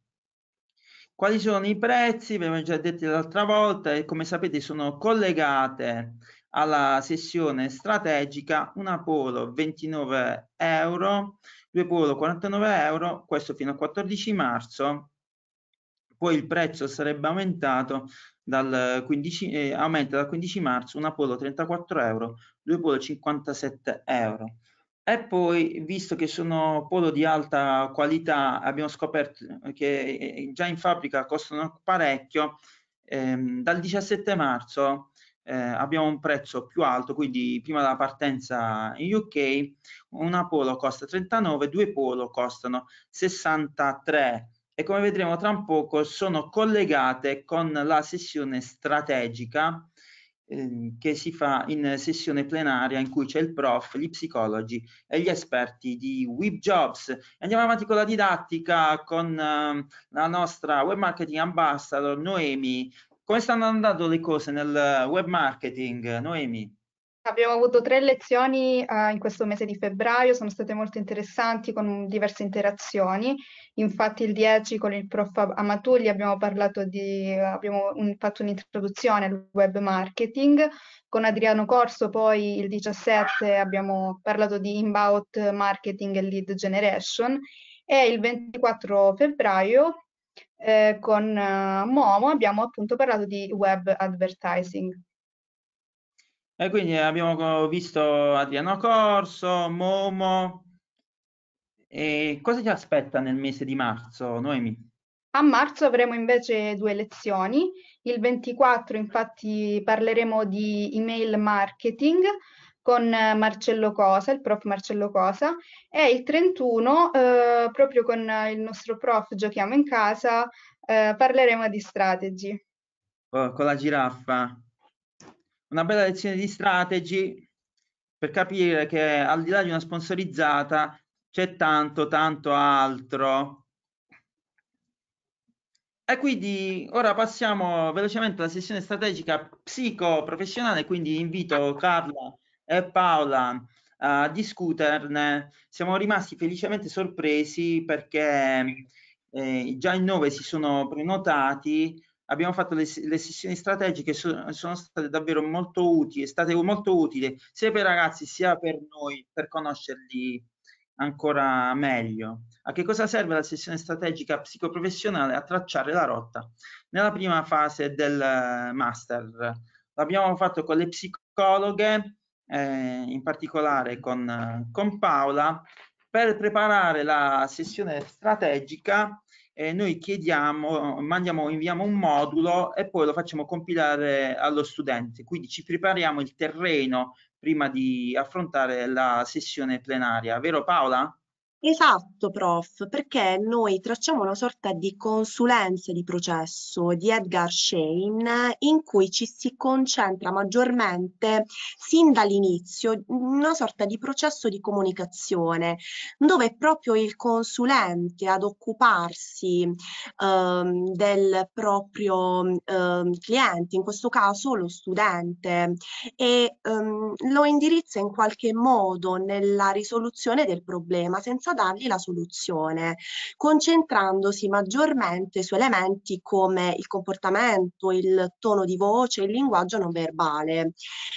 Quali sono i prezzi? Ve l'abbiamo già detto l'altra volta e come sapete sono collegate alla sessione strategica una polo 29 euro 49 euro, questo fino al 14 marzo, poi il prezzo sarebbe aumentato dal 15, eh, aumenta dal 15 marzo, una polo 34 euro, due polo 57 euro. E poi, visto che sono polo di alta qualità, abbiamo scoperto eh, che eh, già in fabbrica costano parecchio, ehm, dal 17 marzo eh, abbiamo un prezzo più alto, quindi prima della partenza in UK una polo costa 39, due polo costano 63 e come vedremo tra un poco sono collegate con la sessione strategica ehm, che si fa in sessione plenaria in cui c'è il prof, gli psicologi e gli esperti di Web Jobs. Andiamo avanti con la didattica con eh, la nostra web marketing ambassador Noemi come stanno andando le cose nel eh, web marketing, Noemi? Abbiamo avuto tre lezioni uh, in questo mese di febbraio, sono state molto interessanti con diverse interazioni. Infatti il 10 con il prof Amatulli abbiamo, parlato di, abbiamo un, fatto un'introduzione al web marketing, con Adriano Corso poi il 17 abbiamo parlato di inbound marketing e lead generation e il 24 febbraio eh, con eh, Momo abbiamo appunto parlato di web advertising. E quindi abbiamo visto Adriano Corso, Momo. E cosa ti aspetta nel mese di marzo, Noemi? A marzo avremo invece due lezioni. Il 24 infatti parleremo di email marketing con eh, Marcello Cosa, il prof Marcello Cosa, e il 31 eh, proprio con eh, il nostro prof Giochiamo in casa eh, parleremo di strategy. Oh, con la giraffa. Una bella lezione di strategy per capire che al di là di una sponsorizzata c'è tanto, tanto altro. E quindi ora passiamo velocemente alla sessione strategica psicoprofessionale, quindi invito Carla e eh, Paola a discuterne, siamo rimasti felicemente sorpresi perché eh, già in nove si sono prenotati, abbiamo fatto le, le sessioni strategiche, so, sono state davvero molto utili, è stata molto utile sia per i ragazzi sia per noi per conoscerli ancora meglio. A che cosa serve la sessione strategica psicoprofessionale? A tracciare la rotta. Nella prima fase del eh, master l'abbiamo fatto con le psicologhe, eh, in particolare con, con, Paola, per preparare la sessione strategica eh, noi chiediamo, mandiamo, inviamo un modulo e poi lo facciamo compilare allo studente, quindi ci prepariamo il terreno prima di affrontare la sessione plenaria, vero Paola? Esatto, prof, perché noi tracciamo una sorta di consulenza di processo di Edgar Shane in cui ci si concentra maggiormente sin dall'inizio una sorta di processo di comunicazione dove è proprio il consulente ad occuparsi ehm, del proprio ehm, cliente, in questo caso lo studente, e ehm, lo indirizza in qualche modo nella risoluzione del problema senza a dargli la soluzione, concentrandosi maggiormente su elementi come il comportamento, il tono di voce, il linguaggio non verbale.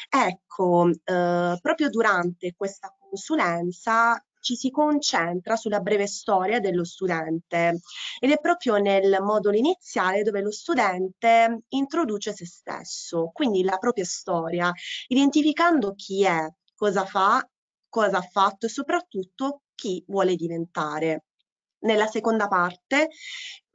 Ecco, eh, proprio durante questa consulenza ci si concentra sulla breve storia dello studente ed è proprio nel modulo iniziale dove lo studente introduce se stesso, quindi la propria storia, identificando chi è, cosa fa, cosa ha fatto e soprattutto chi vuole diventare. Nella seconda parte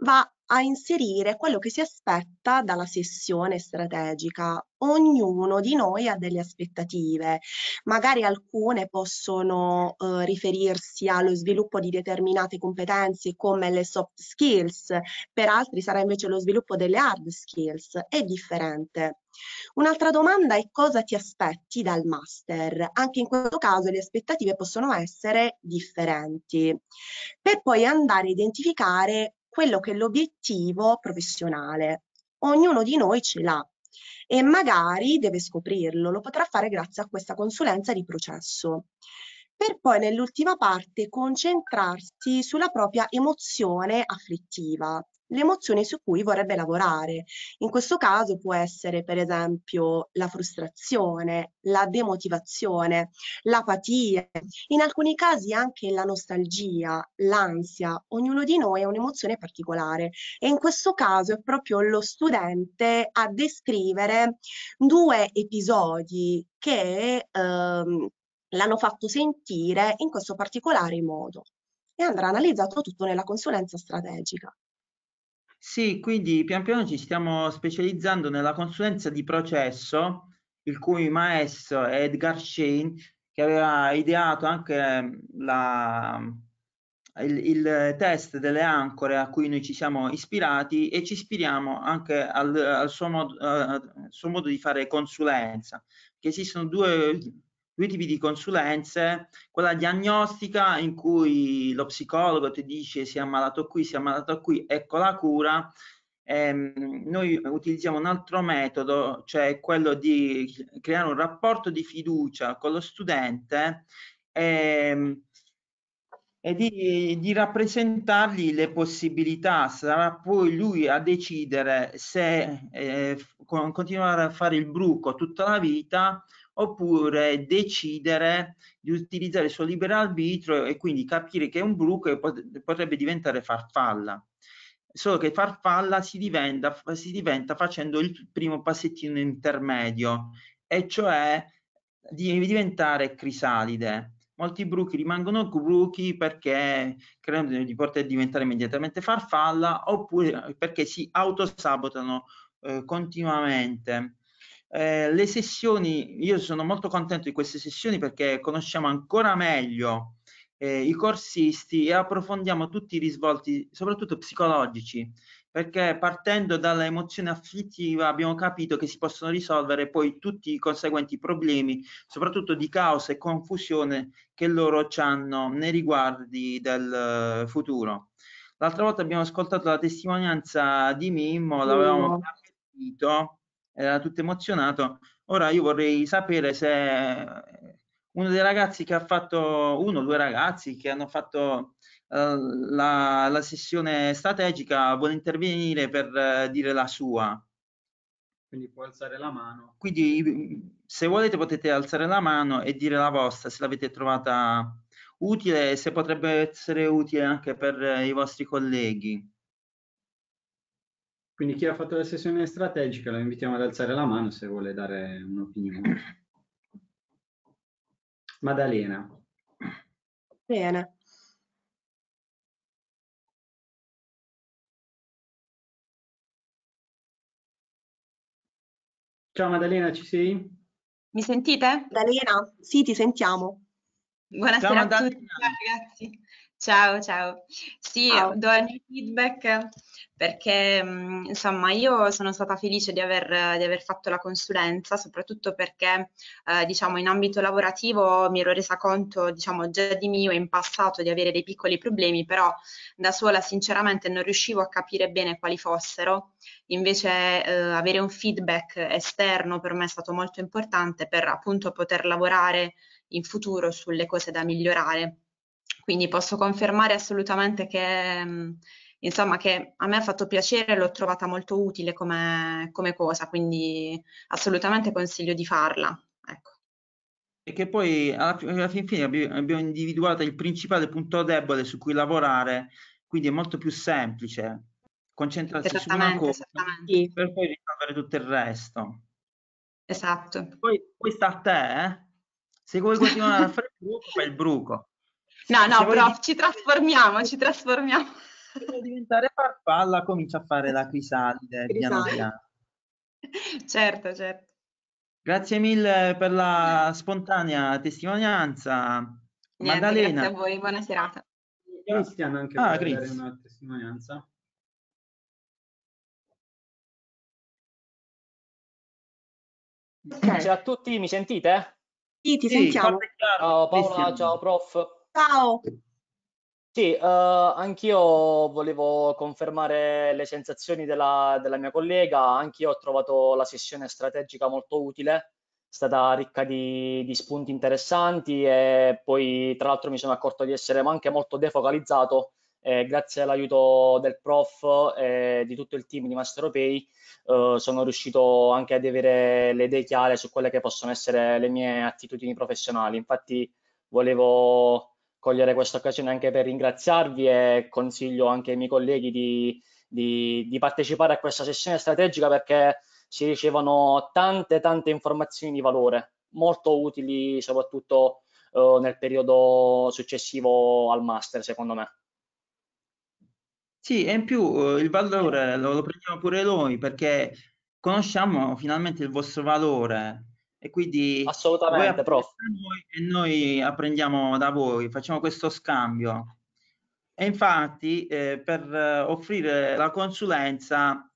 va a inserire quello che si aspetta dalla sessione strategica. Ognuno di noi ha delle aspettative, magari alcune possono eh, riferirsi allo sviluppo di determinate competenze come le soft skills, per altri sarà invece lo sviluppo delle hard skills, è differente. Un'altra domanda è cosa ti aspetti dal master? Anche in questo caso le aspettative possono essere differenti, per poi andare a identificare quello che è l'obiettivo professionale. Ognuno di noi ce l'ha e magari deve scoprirlo, lo potrà fare grazie a questa consulenza di processo per poi nell'ultima parte concentrarsi sulla propria emozione afflittiva l'emozione su cui vorrebbe lavorare. In questo caso può essere per esempio la frustrazione, la demotivazione, l'apatia, in alcuni casi anche la nostalgia, l'ansia. Ognuno di noi ha un'emozione particolare e in questo caso è proprio lo studente a descrivere due episodi che ehm, l'hanno fatto sentire in questo particolare modo e andrà analizzato tutto nella consulenza strategica. Sì, quindi pian piano ci stiamo specializzando nella consulenza di processo, il cui maestro è Edgar Shane, che aveva ideato anche la, il, il, test delle ancore a cui noi ci siamo ispirati e ci ispiriamo anche al, al suo, modo, uh, suo modo di fare consulenza, che esistono due due tipi di consulenze, quella diagnostica in cui lo psicologo ti dice si è ammalato qui, si è ammalato qui, ecco la cura. Ehm, noi utilizziamo un altro metodo, cioè quello di creare un rapporto di fiducia con lo studente ehm, e di, di, rappresentargli le possibilità. Sarà poi lui a decidere se eh, continuare a fare il bruco tutta la vita oppure decidere di utilizzare il suo libero arbitrio e quindi capire che è un bruco e potrebbe diventare farfalla. Solo che farfalla si diventa, si diventa facendo il primo passettino intermedio, e cioè di diventare crisalide. Molti bruchi rimangono bruchi perché credono di poter diventare immediatamente farfalla oppure perché si autosabotano eh, continuamente eh, le sessioni, io sono molto contento di queste sessioni perché conosciamo ancora meglio eh, i corsisti e approfondiamo tutti i risvolti, soprattutto psicologici, perché partendo dall'emozione afflittiva abbiamo capito che si possono risolvere poi tutti i conseguenti problemi, soprattutto di causa e confusione che loro hanno nei riguardi del eh, futuro. L'altra volta abbiamo ascoltato la testimonianza di Mimmo, l'avevamo capito, era tutto emozionato. Ora io vorrei sapere se uno dei ragazzi che ha fatto, uno o due ragazzi che hanno fatto eh, la, la, sessione strategica vuole intervenire per eh, dire la sua. Quindi può alzare la mano. Quindi se volete potete alzare la mano e dire la vostra, se l'avete trovata utile e se potrebbe essere utile anche per eh, i vostri colleghi. Quindi chi ha fatto la sessione strategica lo invitiamo ad alzare la mano se vuole dare un'opinione. Maddalena. Bene. Ciao Maddalena, ci sei? Mi sentite? Maddalena, sì, ti sentiamo. Buonasera Ciao, a tutti, ragazzi. Ciao, ciao. Sì, Ciao. do il mio feedback perché mhmm, insomma io sono stata felice di aver, di aver fatto la consulenza, soprattutto perché eh, diciamo in ambito lavorativo mi ero resa conto diciamo già di mio in passato di avere dei piccoli problemi, però da sola sinceramente non riuscivo a capire bene quali fossero, invece eh, avere un feedback esterno per me è stato molto importante per appunto poter lavorare in futuro sulle cose da migliorare. Quindi posso confermare assolutamente che, mm, insomma, che a me ha fatto piacere, e l'ho trovata molto utile come, come cosa, quindi assolutamente consiglio di farla. Ecco. E che poi alla, alla fin fine abbiamo individuato il principale punto debole su cui lavorare, quindi è molto più semplice concentrarsi su una cosa per poi risolvere tutto il resto. Esatto. Poi, poi sta a te, eh? se vuoi continuare a fare il bruco, fai il bruco. No, no, però di... ci trasformiamo, ci trasformiamo. Se vuoi diventare farfalla, comincia a fare la crisalide piano piano. Certo, certo. Grazie mille per la spontanea testimonianza. Niente, Maddalena. Grazie a voi, buona serata. Cristian anche ah, per Chris. una testimonianza. Okay. Ciao a tutti, mi sentite? Sì, ti sì, sentiamo. Ciao Paola, ciao prof. Ciao. Sì, eh, anch'io volevo confermare le sensazioni della, della mia collega, anch'io ho trovato la sessione strategica molto utile, è stata ricca di, di spunti interessanti e poi tra l'altro mi sono accorto di essere anche molto defocalizzato eh, grazie all'aiuto del prof e eh, di tutto il team di Master Europei eh, sono riuscito anche ad avere le idee chiare su quelle che possono essere le mie attitudini professionali, infatti volevo cogliere questa occasione anche per ringraziarvi e consiglio anche ai miei colleghi di, di, di partecipare a questa sessione strategica perché si ricevono tante tante informazioni di valore, molto utili soprattutto eh, nel periodo successivo al master secondo me. Sì, e in più eh, il valore lo, lo prendiamo pure noi perché conosciamo finalmente il vostro valore e quindi assolutamente, prof. Noi e noi apprendiamo da voi, facciamo questo scambio. E infatti, eh, per eh, offrire la consulenza,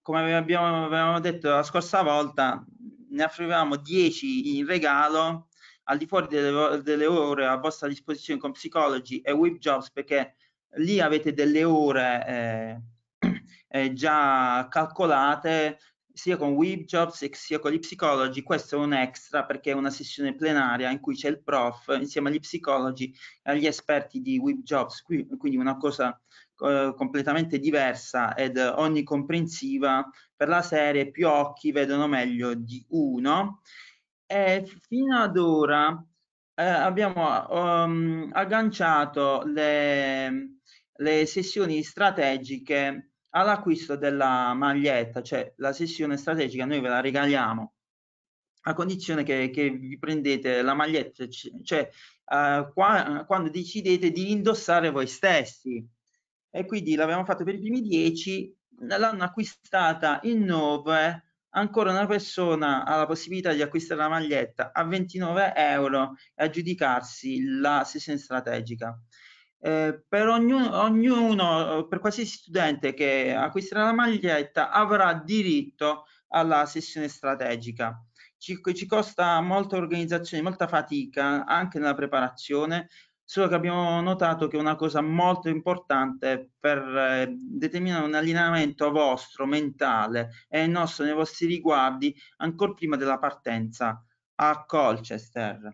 come abbiamo, avevamo detto la scorsa volta, ne offrivamo 10 in regalo al di fuori delle, delle, ore a vostra disposizione con Psychology e web jobs perché lì avete delle ore eh, <clears throat> eh, già calcolate sia con Webjobs sia con gli psicologi, questo è un extra perché è una sessione plenaria in cui c'è il prof insieme agli psicologi e agli esperti di Webjobs, quindi una cosa eh, completamente diversa ed onnicomprensiva per la serie, più occhi vedono meglio di uno. E fino ad ora eh, abbiamo um, agganciato le, le sessioni strategiche all'acquisto della maglietta, cioè la sessione strategica noi ve la regaliamo a condizione che, che vi prendete la maglietta, cioè uh, qua, quando decidete di indossare voi stessi. E quindi l'abbiamo fatto per i primi 10, l'hanno acquistata in 9, ancora una persona ha la possibilità di acquistare la maglietta a 29 euro e aggiudicarsi la sessione strategica. Eh, per, ognuno, ognuno, eh, per qualsiasi studente che acquisterà la maglietta avrà diritto alla sessione strategica. Ci, ci, costa molta organizzazione, molta fatica anche nella preparazione, solo che abbiamo notato che è una cosa molto importante per eh, determinare un allineamento vostro, mentale e nostro nei vostri riguardi ancora prima della partenza a Colchester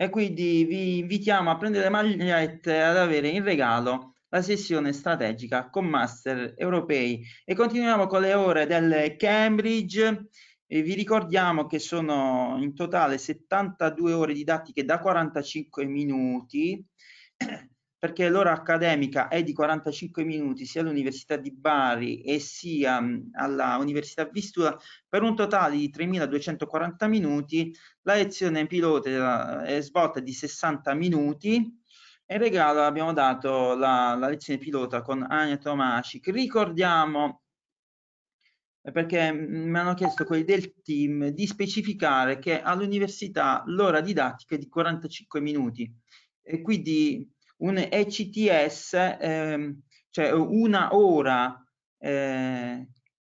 e quindi vi invitiamo a prendere le magliette ad avere in regalo la sessione strategica con master europei e continuiamo con le ore del Cambridge e vi ricordiamo che sono in totale 72 ore didattiche da 45 minuti <clears throat> perché l'ora accademica è di 45 minuti sia all'Università di Bari e sia mm, alla Università Vistula per un totale di 3.240 minuti. La lezione pilota eh, è svolta di 60 minuti e in regalo abbiamo dato la, la lezione pilota con Ania Tomacic. Ricordiamo eh, perché mm, mi hanno chiesto quelli del team di specificare che all'università l'ora didattica è di 45 minuti e quindi un ECTS, ehm, cioè una ora eh,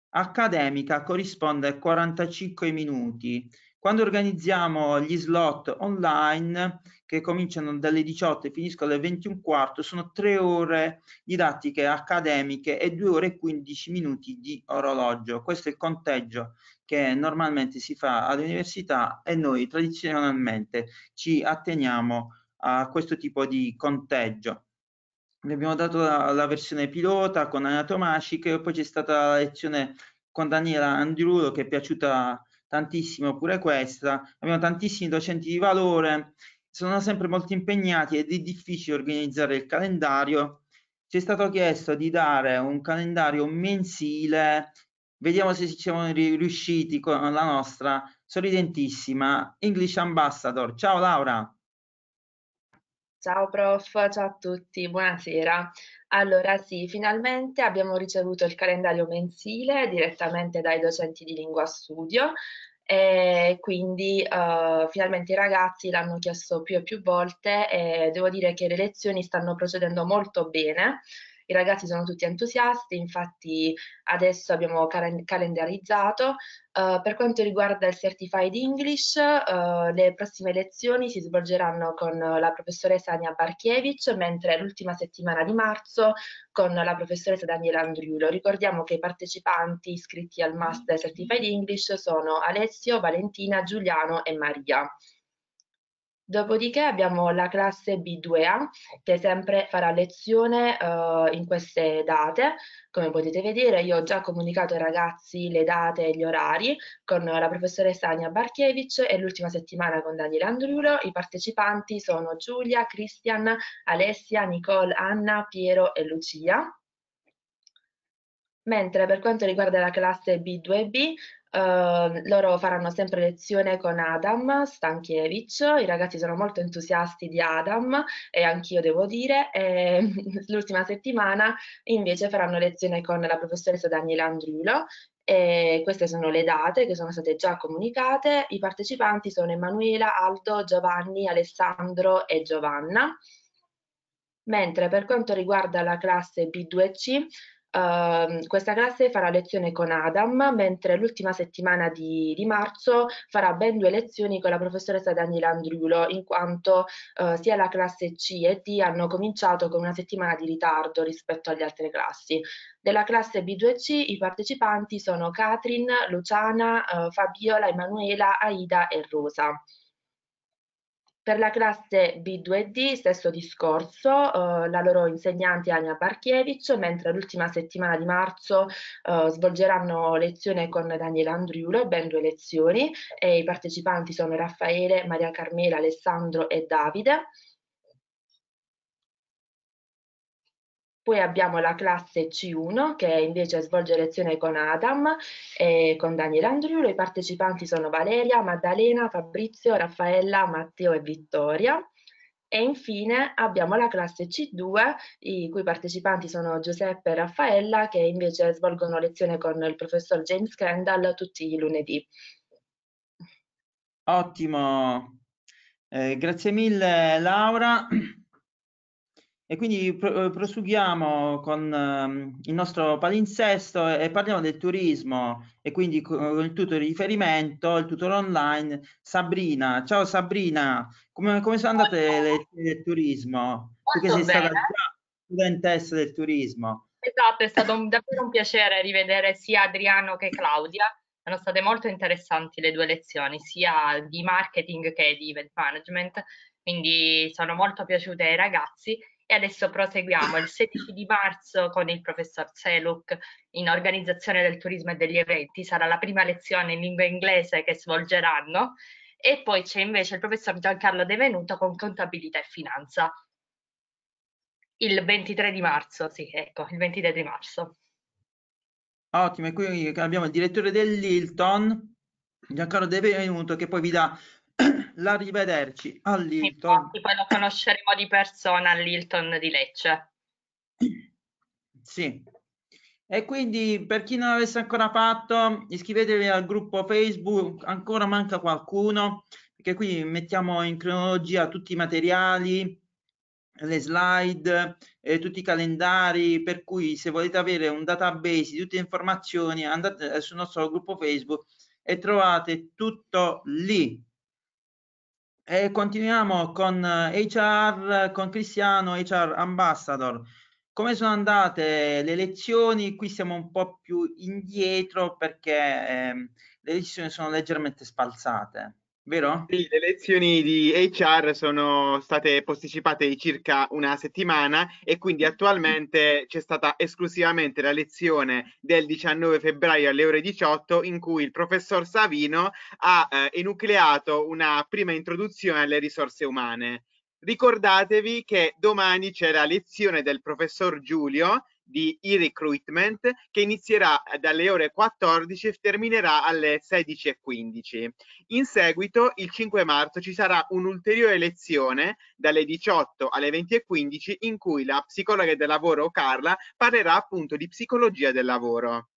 accademica corrisponde a 45 minuti. Quando organizziamo gli slot online, che cominciano dalle 18 e finiscono alle 21.15, sono tre ore didattiche accademiche e 2 ore e 15 minuti di orologio. Questo è il conteggio che normalmente si fa all'università e noi tradizionalmente ci atteniamo a a questo tipo di conteggio. Vi abbiamo dato la, la versione pilota con Anna Anatomacic e poi c'è stata la lezione con Daniela Andriulo che è piaciuta tantissimo pure questa. Abbiamo tantissimi docenti di valore, sono sempre molto impegnati ed è difficile organizzare il calendario. Ci è stato chiesto di dare un calendario mensile, vediamo se ci siamo riusciti con la nostra sorridentissima English Ambassador. Ciao Laura! Ciao prof, ciao a tutti, buonasera. Allora sì, finalmente abbiamo ricevuto il calendario mensile direttamente dai docenti di Lingua Studio e quindi uh, finalmente i ragazzi l'hanno chiesto più e più volte e devo dire che le lezioni stanno procedendo molto bene. I ragazzi sono tutti entusiasti, infatti adesso abbiamo calendarizzato. Uh, per quanto riguarda il Certified English, uh, le prossime lezioni si svolgeranno con la professoressa Ania Barkiewicz, mentre l'ultima settimana di marzo con la professoressa Daniela Andriulo. Ricordiamo che i partecipanti iscritti al Master Certified English sono Alessio, Valentina, Giuliano e Maria. Dopodiché abbiamo la classe B2A che sempre farà lezione eh, in queste date. Come potete vedere io ho già comunicato ai ragazzi le date e gli orari con la professoressa Ania Barkiewicz e l'ultima settimana con Daniele Andriulo. I partecipanti sono Giulia, Cristian, Alessia, Nicole, Anna, Piero e Lucia mentre per quanto riguarda la classe B2B Uh, loro faranno sempre lezione con Adam Stankiewicz, i ragazzi sono molto entusiasti di Adam e anch'io devo dire, e <laughs> l'ultima settimana invece faranno lezione con la professoressa Daniela Andrulo e queste sono le date che sono state già comunicate, i partecipanti sono Emanuela, Aldo, Giovanni, Alessandro e Giovanna mentre per quanto riguarda la classe B2C Uh, questa classe farà lezione con Adam, mentre l'ultima settimana di, di, marzo farà ben due lezioni con la professoressa Daniela Andriulo, in quanto uh, sia la classe C e D hanno cominciato con una settimana di ritardo rispetto alle altre classi. Della classe B2C i partecipanti sono Katrin, Luciana, uh, Fabiola, Emanuela, Aida e Rosa. Per la classe B2D stesso discorso, eh, la loro insegnante Ania Barchievich, mentre l'ultima settimana di marzo eh, svolgeranno lezione con Daniela Andriulo, ben due lezioni, e i partecipanti sono Raffaele, Maria Carmela, Alessandro e Davide. Poi abbiamo la classe C1 che invece svolge lezione con Adam e con Daniel Andrew. I partecipanti sono Valeria, Maddalena, Fabrizio, Raffaella, Matteo e Vittoria. E infine abbiamo la classe C2, i cui partecipanti sono Giuseppe e Raffaella, che invece svolgono lezione con il professor James Kendall tutti i lunedì. Ottimo, eh, grazie mille Laura. E quindi pro- eh, prosughiamo con um, il nostro palinsesto e, parliamo del turismo e quindi con il tutor di riferimento, il tutor online, Sabrina. Ciao Sabrina, come, come sono andate le lezioni del turismo? Molto tu sei bene. stata già studentessa del turismo. Esatto, è stato un, davvero un piacere rivedere sia Adriano che Claudia. Sono state molto interessanti le due lezioni, sia di marketing che di event management, quindi sono molto piaciute ai ragazzi e adesso proseguiamo il 16 di marzo con il professor Seluk in organizzazione del turismo e degli eventi. Sarà la prima lezione in lingua inglese che svolgeranno. E poi c'è invece il professor Giancarlo De Venuto con contabilità e finanza. Il 23 di marzo, sì, ecco, il 23 di marzo. Ottimo, e qui abbiamo il direttore dell'Hilton, Giancarlo De Venuto, che poi vi dà <clears throat> L'arrivederci a Lilton. Infatti poi lo conosceremo di persona a Lilton di Lecce. Sì. E quindi per chi non l'avesse ancora fatto, iscrivetevi al gruppo Facebook, ancora manca qualcuno, perché qui mettiamo in cronologia tutti i materiali, le slide, eh, tutti i calendari, per cui se volete avere un database di tutte le informazioni andate eh, sul nostro gruppo Facebook e trovate tutto lì. E continuiamo con HR, eh, con Cristiano, HR Ambassador. Come sono andate le elezioni? Qui siamo un po' più indietro perché eh, le decisioni sono leggermente spalzate vero? Sì, le lezioni di HR sono state posticipate di circa una settimana e quindi attualmente c'è stata esclusivamente la lezione del 19 febbraio alle ore 18 in cui il professor Savino ha eh, enucleato una prima introduzione alle risorse umane. Ricordatevi che domani c'è la lezione del professor Giulio di e-recruitment che inizierà eh, dalle ore 14 e terminerà alle 16.15. In seguito, il 5 marzo, ci sarà un'ulteriore lezione dalle 18 alle 20.15 in cui la psicologa del lavoro Carla parlerà appunto di psicologia del lavoro.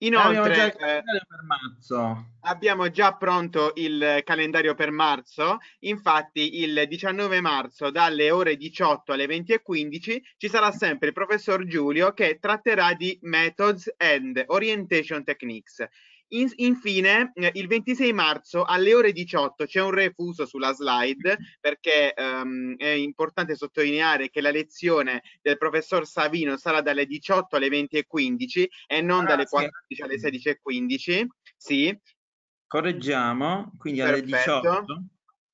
Inoltre, abbiamo già, eh, abbiamo già pronto il calendario per marzo. Infatti, il 19 marzo, dalle ore 18 alle 20.15, ci sarà sempre il professor Giulio che tratterà di Methods and Orientation Techniques. In, infine, eh, il 26 marzo alle ore 18 c'è un refuso sulla slide perché um, è importante sottolineare che la lezione del professor Savino sarà dalle 18 alle 20 e 15 e non Grazie. Ah, dalle 14 alle 16 e 15. Sì. Correggiamo, quindi Perfetto. alle 18.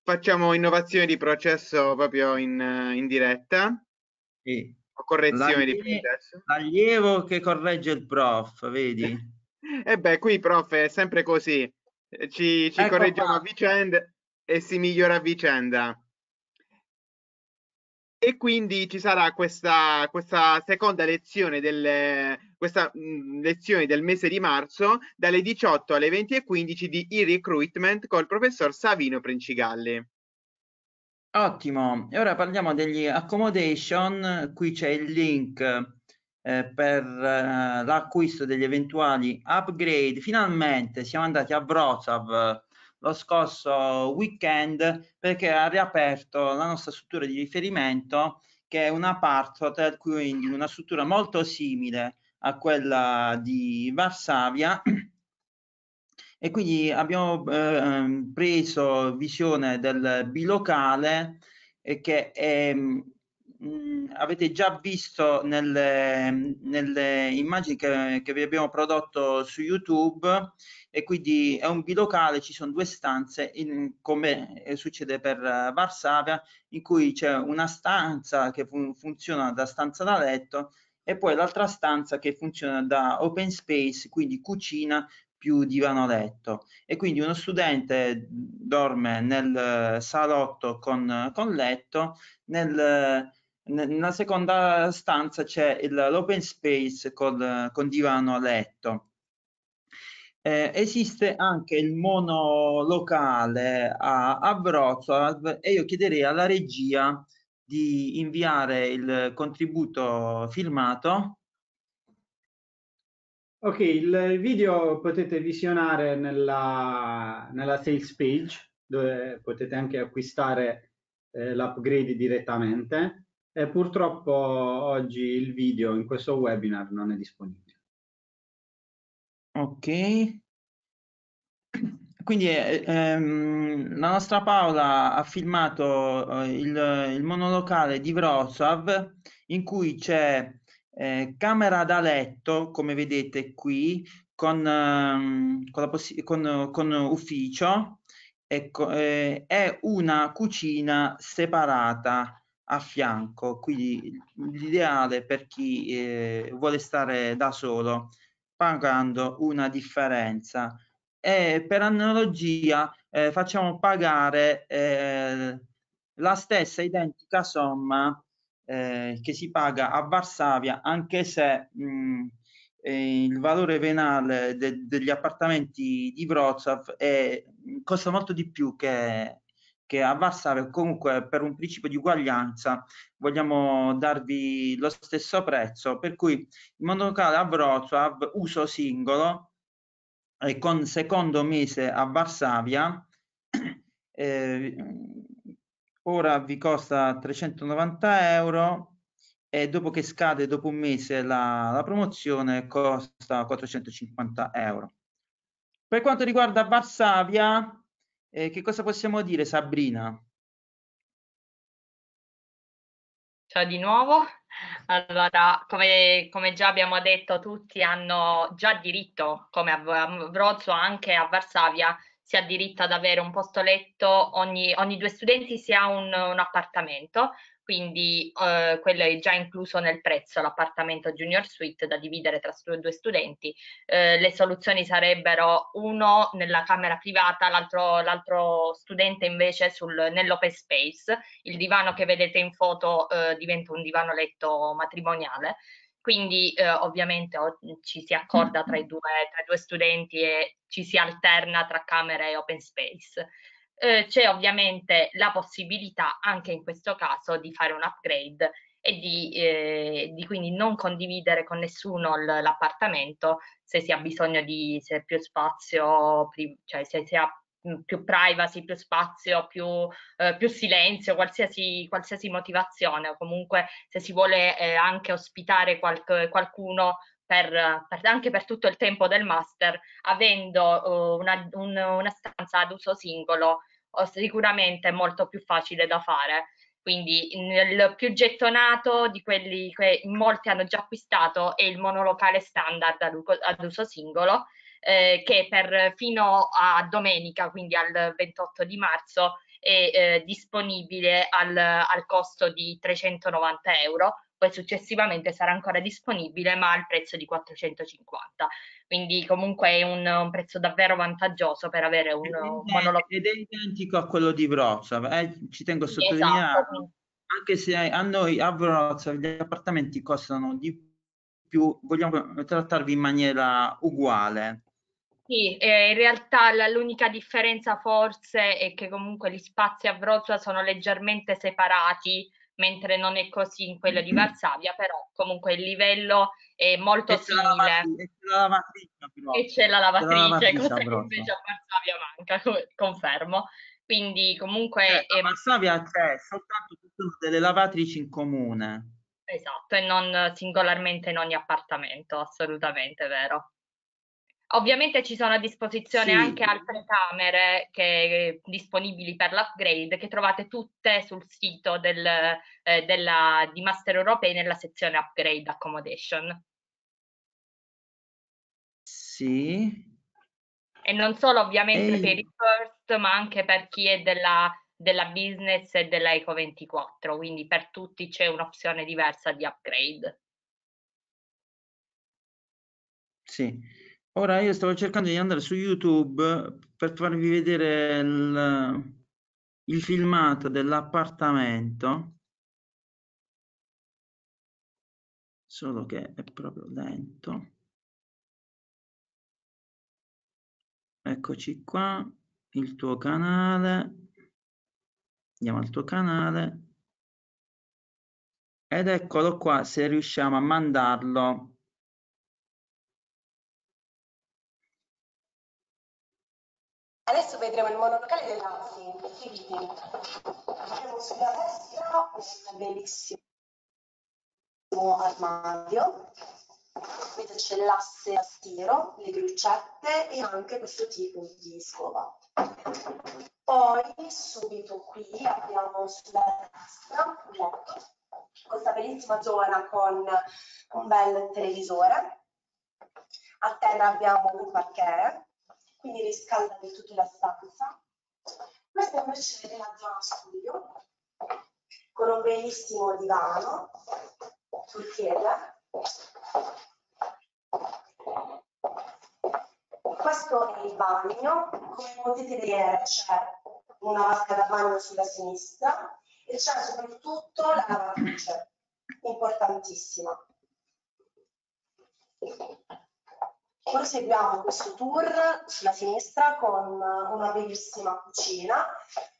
Facciamo innovazione di processo proprio in, in diretta. Sì. O correzione di processo. L'allievo che corregge il prof, vedi? E beh, qui, prof, è sempre così. Eh, ci, ci ecco correggiamo a vicenda e si migliora a vicenda. E quindi ci sarà questa, questa seconda lezione del, questa, mh, mm, lezione del mese di marzo dalle 18 alle 20.15 di e-recruitment col professor Savino Principalli. Ottimo, e ora parliamo degli accommodation, qui c'è il link eh, per eh, l'acquisto degli eventuali upgrade. Finalmente siamo andati a Wrocław eh, lo scorso weekend perché ha riaperto la nostra struttura di riferimento che è una part hotel, quindi una struttura molto simile a quella di Varsavia e quindi abbiamo eh, preso visione del bilocale eh, che è mh, mm, avete già visto nelle, nelle immagini che, che, vi abbiamo prodotto su YouTube e quindi è un bilocale, ci sono due stanze, in, come succede per eh, Varsavia, in cui c'è una stanza che fun funziona da stanza da letto e poi l'altra stanza che funziona da open space, quindi cucina più divano letto e quindi uno studente dorme nel eh, salotto con, con letto, nel nella seconda stanza c'è l'open space col, con divano a letto. Eh, esiste anche il monolocale a, a Wrocław e io chiederei alla regia di inviare il contributo filmato. Ok, il video potete visionare nella, nella sales page dove potete anche acquistare eh, l'upgrade direttamente. E purtroppo oggi il video in questo webinar non è disponibile. Ok. Quindi eh, ehm, la nostra Paola ha filmato eh, il, il, monolocale di Wrocław in cui c'è eh, camera da letto, come vedete qui, con, ehm, con, con, con ufficio, ecco, eh, è una cucina separata a fianco, quindi l'ideale per chi eh, vuole stare da solo pagando una differenza e per analogia eh, facciamo pagare eh, la stessa identica somma eh, che si paga a Varsavia anche se mh, mm, eh, il valore venale de degli appartamenti di Wrocław è, costa molto di più che che a Varsavia comunque per un principio di uguaglianza vogliamo darvi lo stesso prezzo, per cui il mondo locale a Wrocław uso singolo e con secondo mese a Varsavia <clears throat> eh, ora vi costa 390 euro e dopo che scade dopo un mese la, la promozione costa 450 euro. Per quanto riguarda Varsavia, eh, che cosa possiamo dire, Sabrina? Ciao di nuovo. Allora, come, come, già abbiamo detto, tutti hanno già diritto, come a Vrozzo anche a Varsavia, si ha diritto ad avere un posto letto, ogni, ogni due studenti si ha un, un appartamento quindi eh, quello è già incluso nel prezzo, l'appartamento junior suite da dividere tra stu- due studenti. Eh, le soluzioni sarebbero uno nella camera privata, l'altro, studente invece nell'open space. Il divano che vedete in foto eh, diventa un divano letto matrimoniale. Quindi eh, ovviamente oh, ci si accorda tra i, due, tra i due studenti e ci si alterna tra camera e open space eh, c'è ovviamente la possibilità anche in questo caso di fare un upgrade e di, eh, di quindi non condividere con nessuno l'appartamento se si ha bisogno di se più spazio, cioè se si ha mm, più privacy, più spazio, più, eh, più silenzio, qualsiasi, qualsiasi, motivazione o comunque se si vuole eh, anche ospitare qualche, qualcuno per, per, anche per tutto il tempo del master, avendo uh, una, un, una, stanza ad uso singolo sicuramente è molto più facile da fare. Quindi il più gettonato di quelli che molti hanno già acquistato è il monolocale standard ad uso singolo, eh, che per, fino a domenica, quindi al 28 di marzo, è eh, disponibile al, al, costo di 390 euro, poi successivamente sarà ancora disponibile ma al prezzo di 450 quindi comunque è un, un prezzo davvero vantaggioso per avere un, monologo ed è identico a quello di Wrocław eh? ci tengo a sottolineare esatto. anche se a noi a Wrocław gli appartamenti costano di più vogliamo trattarvi in maniera uguale sì, eh, in realtà l'unica differenza forse è che comunque gli spazi a Wrocław sono leggermente separati mentre non è così in quella di Varsavia, però comunque il livello è molto e simile. E c'è la lavatrice, e c'è la lavatrice, cosa che invece a Varsavia manca, confermo. Quindi comunque... Cioè, a Varsavia c'è soltanto delle lavatrici in comune. Esatto, e non singolarmente in ogni appartamento, assolutamente vero. Ovviamente ci sono a disposizione sì. anche altre camere che, eh, disponibili per l'upgrade che trovate tutte sul sito del, eh, della, di Master Europei nella sezione Upgrade Accommodation. Sì. E non solo ovviamente Ehi. per i first, ma anche per chi è della, della business e della Eco 24, quindi per tutti c'è un'opzione diversa di upgrade. Sì. Ora io stavo cercando di andare su YouTube per farvi vedere il, il filmato dell'appartamento, solo che è proprio lento. Eccoci qua, il tuo canale, andiamo al tuo canale ed eccolo qua se riusciamo a mandarlo Adesso vedremo il monolocale dei Lazzi, seguiti. Abbiamo sulla destra un bellissimo armadio, vedete c'è l'asse a stiro, le gruccette e anche questo tipo di scopa. Poi subito qui abbiamo sulla destra un letto, questa bellissima zona con un bel televisore. A terra abbiamo un parquet quindi riscalda del tutto la stanza. Questa invece è la zona studio, con un bellissimo divano, turchese. Questo è il bagno, come potete vedere c'è una vasca da bagno sulla sinistra e c'è soprattutto la lavatrice, importantissima. Proseguiamo questo tour sulla sinistra con una bellissima cucina,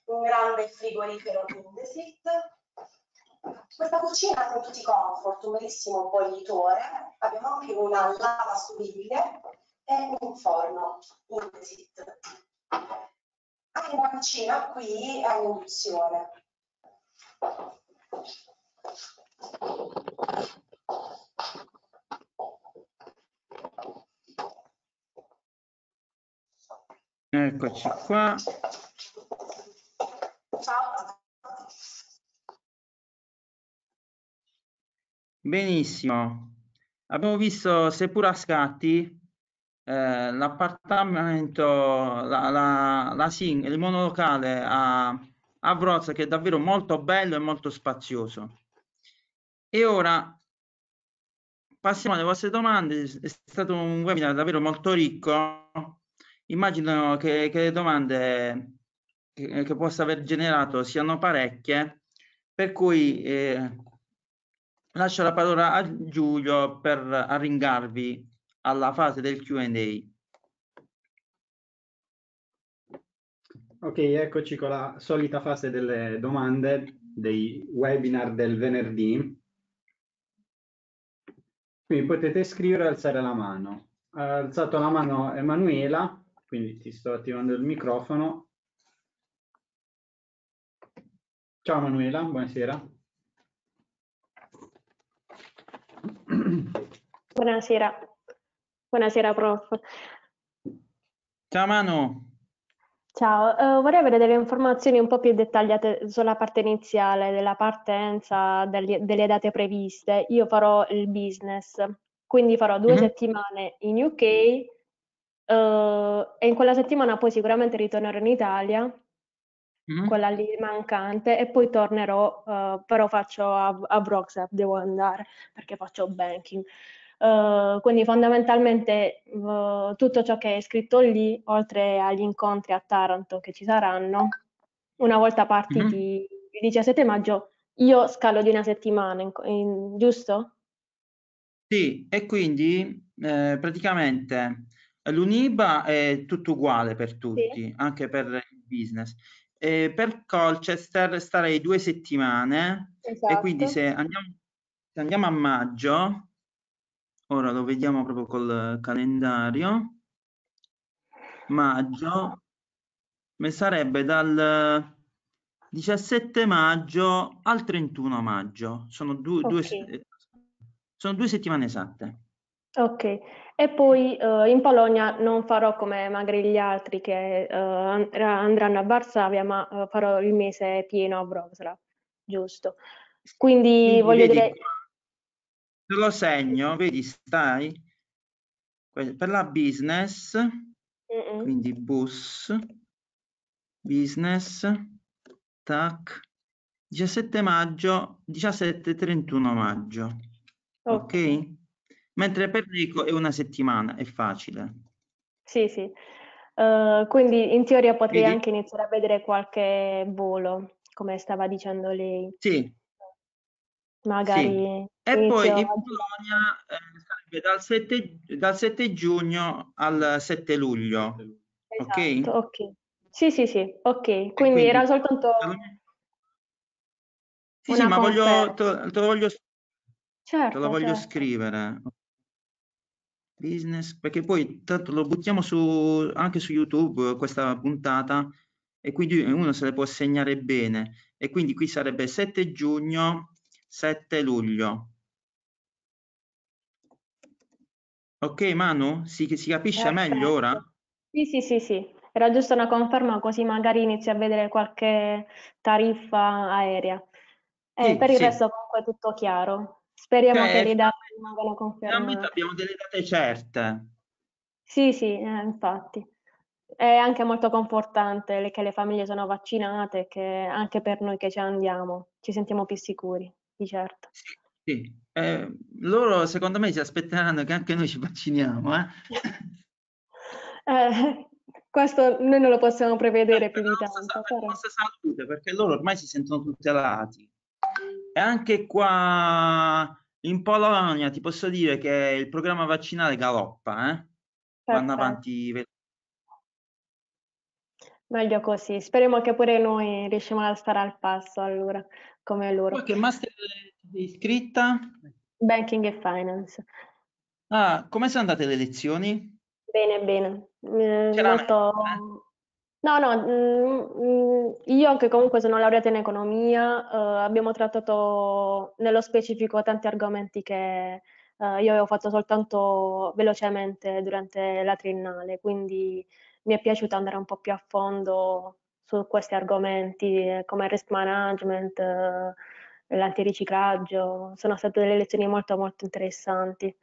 un grande frigorifero Indesit. Questa cucina con tutti i comfort, un bellissimo bollitore, abbiamo anche una lava subile e un forno Indesit. Anche la cucina qui è un'induzione. Eccoci qua. Ciao. Benissimo. Abbiamo visto, seppur a scatti, eh, l'appartamento, la, la, la sing, il monolocale a, a Vrozza che è davvero molto bello e molto spazioso. E ora passiamo alle vostre domande. È stato un webinar davvero molto ricco immagino che, che le domande che, che, possa aver generato siano parecchie, per cui eh, lascio la parola a Giulio per arringarvi alla fase del Q&A. Ok, eccoci con la solita fase delle domande dei webinar del venerdì. Quindi potete scrivere e alzare la mano. Ha alzato la mano Emanuela, quindi ti sto attivando il microfono. Ciao Manuela, buonasera. Buonasera. Buonasera prof. Ciao Manu. Ciao, uh, vorrei avere delle informazioni un po' più dettagliate sulla parte iniziale, della partenza, degli, delle date previste. Io farò il business, quindi farò due mm -hmm. settimane in UK Uh, e in quella settimana poi sicuramente ritornerò in Italia, mm-hmm. quella lì mancante, e poi tornerò, uh, però faccio a, a devo andare perché faccio banking. Uh, quindi fondamentalmente tutto ciò che è scritto lì, oltre agli incontri a Taranto che ci saranno, una volta partiti mm-hmm. il 17 maggio, io scalo di una settimana, in, in, giusto? Sì, e quindi eh, praticamente L'UNIBA è tutto uguale per tutti, sì. anche per il business. E per Colchester starei due settimane esatto. e quindi esatto. se andiamo, se andiamo a maggio, ora lo vediamo proprio col calendario, maggio, mi sarebbe dal 17 maggio al 31 maggio, sono due, okay. due, sono due settimane esatte. Ok, E poi eh, in Polonia non farò come magari gli altri che eh, andranno a Varsavia, ma eh, farò il mese pieno a Wrocław, giusto? Quindi, Quindi voglio vedi, dire... Te lo segno, vedi, stai? Per la business, quindi bus, business, tac, 17 maggio, 17-31 maggio, ok? okay? Mentre per Rico è una settimana, è facile. Sì, sì. Uh, quindi in teoria potrei Vedi? anche iniziare a vedere qualche volo, come stava dicendo lei. Sì. Magari. Sì. E poi in Polonia eh, sarebbe dal 7, dal 7, giugno al 7 luglio. Esatto, ok? Ok. Sì, sì, sì, ok. Quindi, quindi era soltanto... Sì, sì ma voglio, te, te lo voglio, certo, te lo certo, voglio certo. scrivere business, perché poi tanto lo buttiamo su, anche su YouTube eh, questa puntata e quindi uno se le può segnare bene. E quindi qui sarebbe 7 giugno, 7 luglio. Ok Manu, si, si capisce eh, meglio ora? Sì, sì, sì, sì. Era giusto una conferma così magari inizi a vedere qualche tariffa aerea. Eh, sì, per il sì. resto comunque tutto chiaro. Speriamo che le date rimangano confermate. Abbiamo delle date certe. Sì, sì, eh, infatti. È anche molto confortante che le famiglie sono vaccinate, che anche per noi che ci andiamo ci sentiamo più sicuri, di certo. Sì, sì. Eh, loro secondo me ci aspetteranno che anche noi ci vacciniamo. Eh? <laughs> eh, questo noi non lo possiamo prevedere più di tanto. Per la salute, perché loro ormai si sentono tutelati. E anche qua in Polonia ti posso dire che il programma vaccinale galoppa, eh? vanno certo. avanti Meglio così, speriamo che pure noi riusciamo a stare al passo allora, come loro. Qualche master iscritta? Banking e Finance. Ah, come sono andate le lezioni? Bene, bene. Eh, molto... Messa, eh? No, no, mm, mm, io che comunque sono laureata in economia, eh, abbiamo trattato nello specifico tanti argomenti che eh, io avevo fatto soltanto velocemente durante la triennale, quindi mi è piaciuto andare un po' più a fondo su questi argomenti eh, come il risk management, eh, l'antiriciclaggio, sono state delle lezioni molto molto interessanti,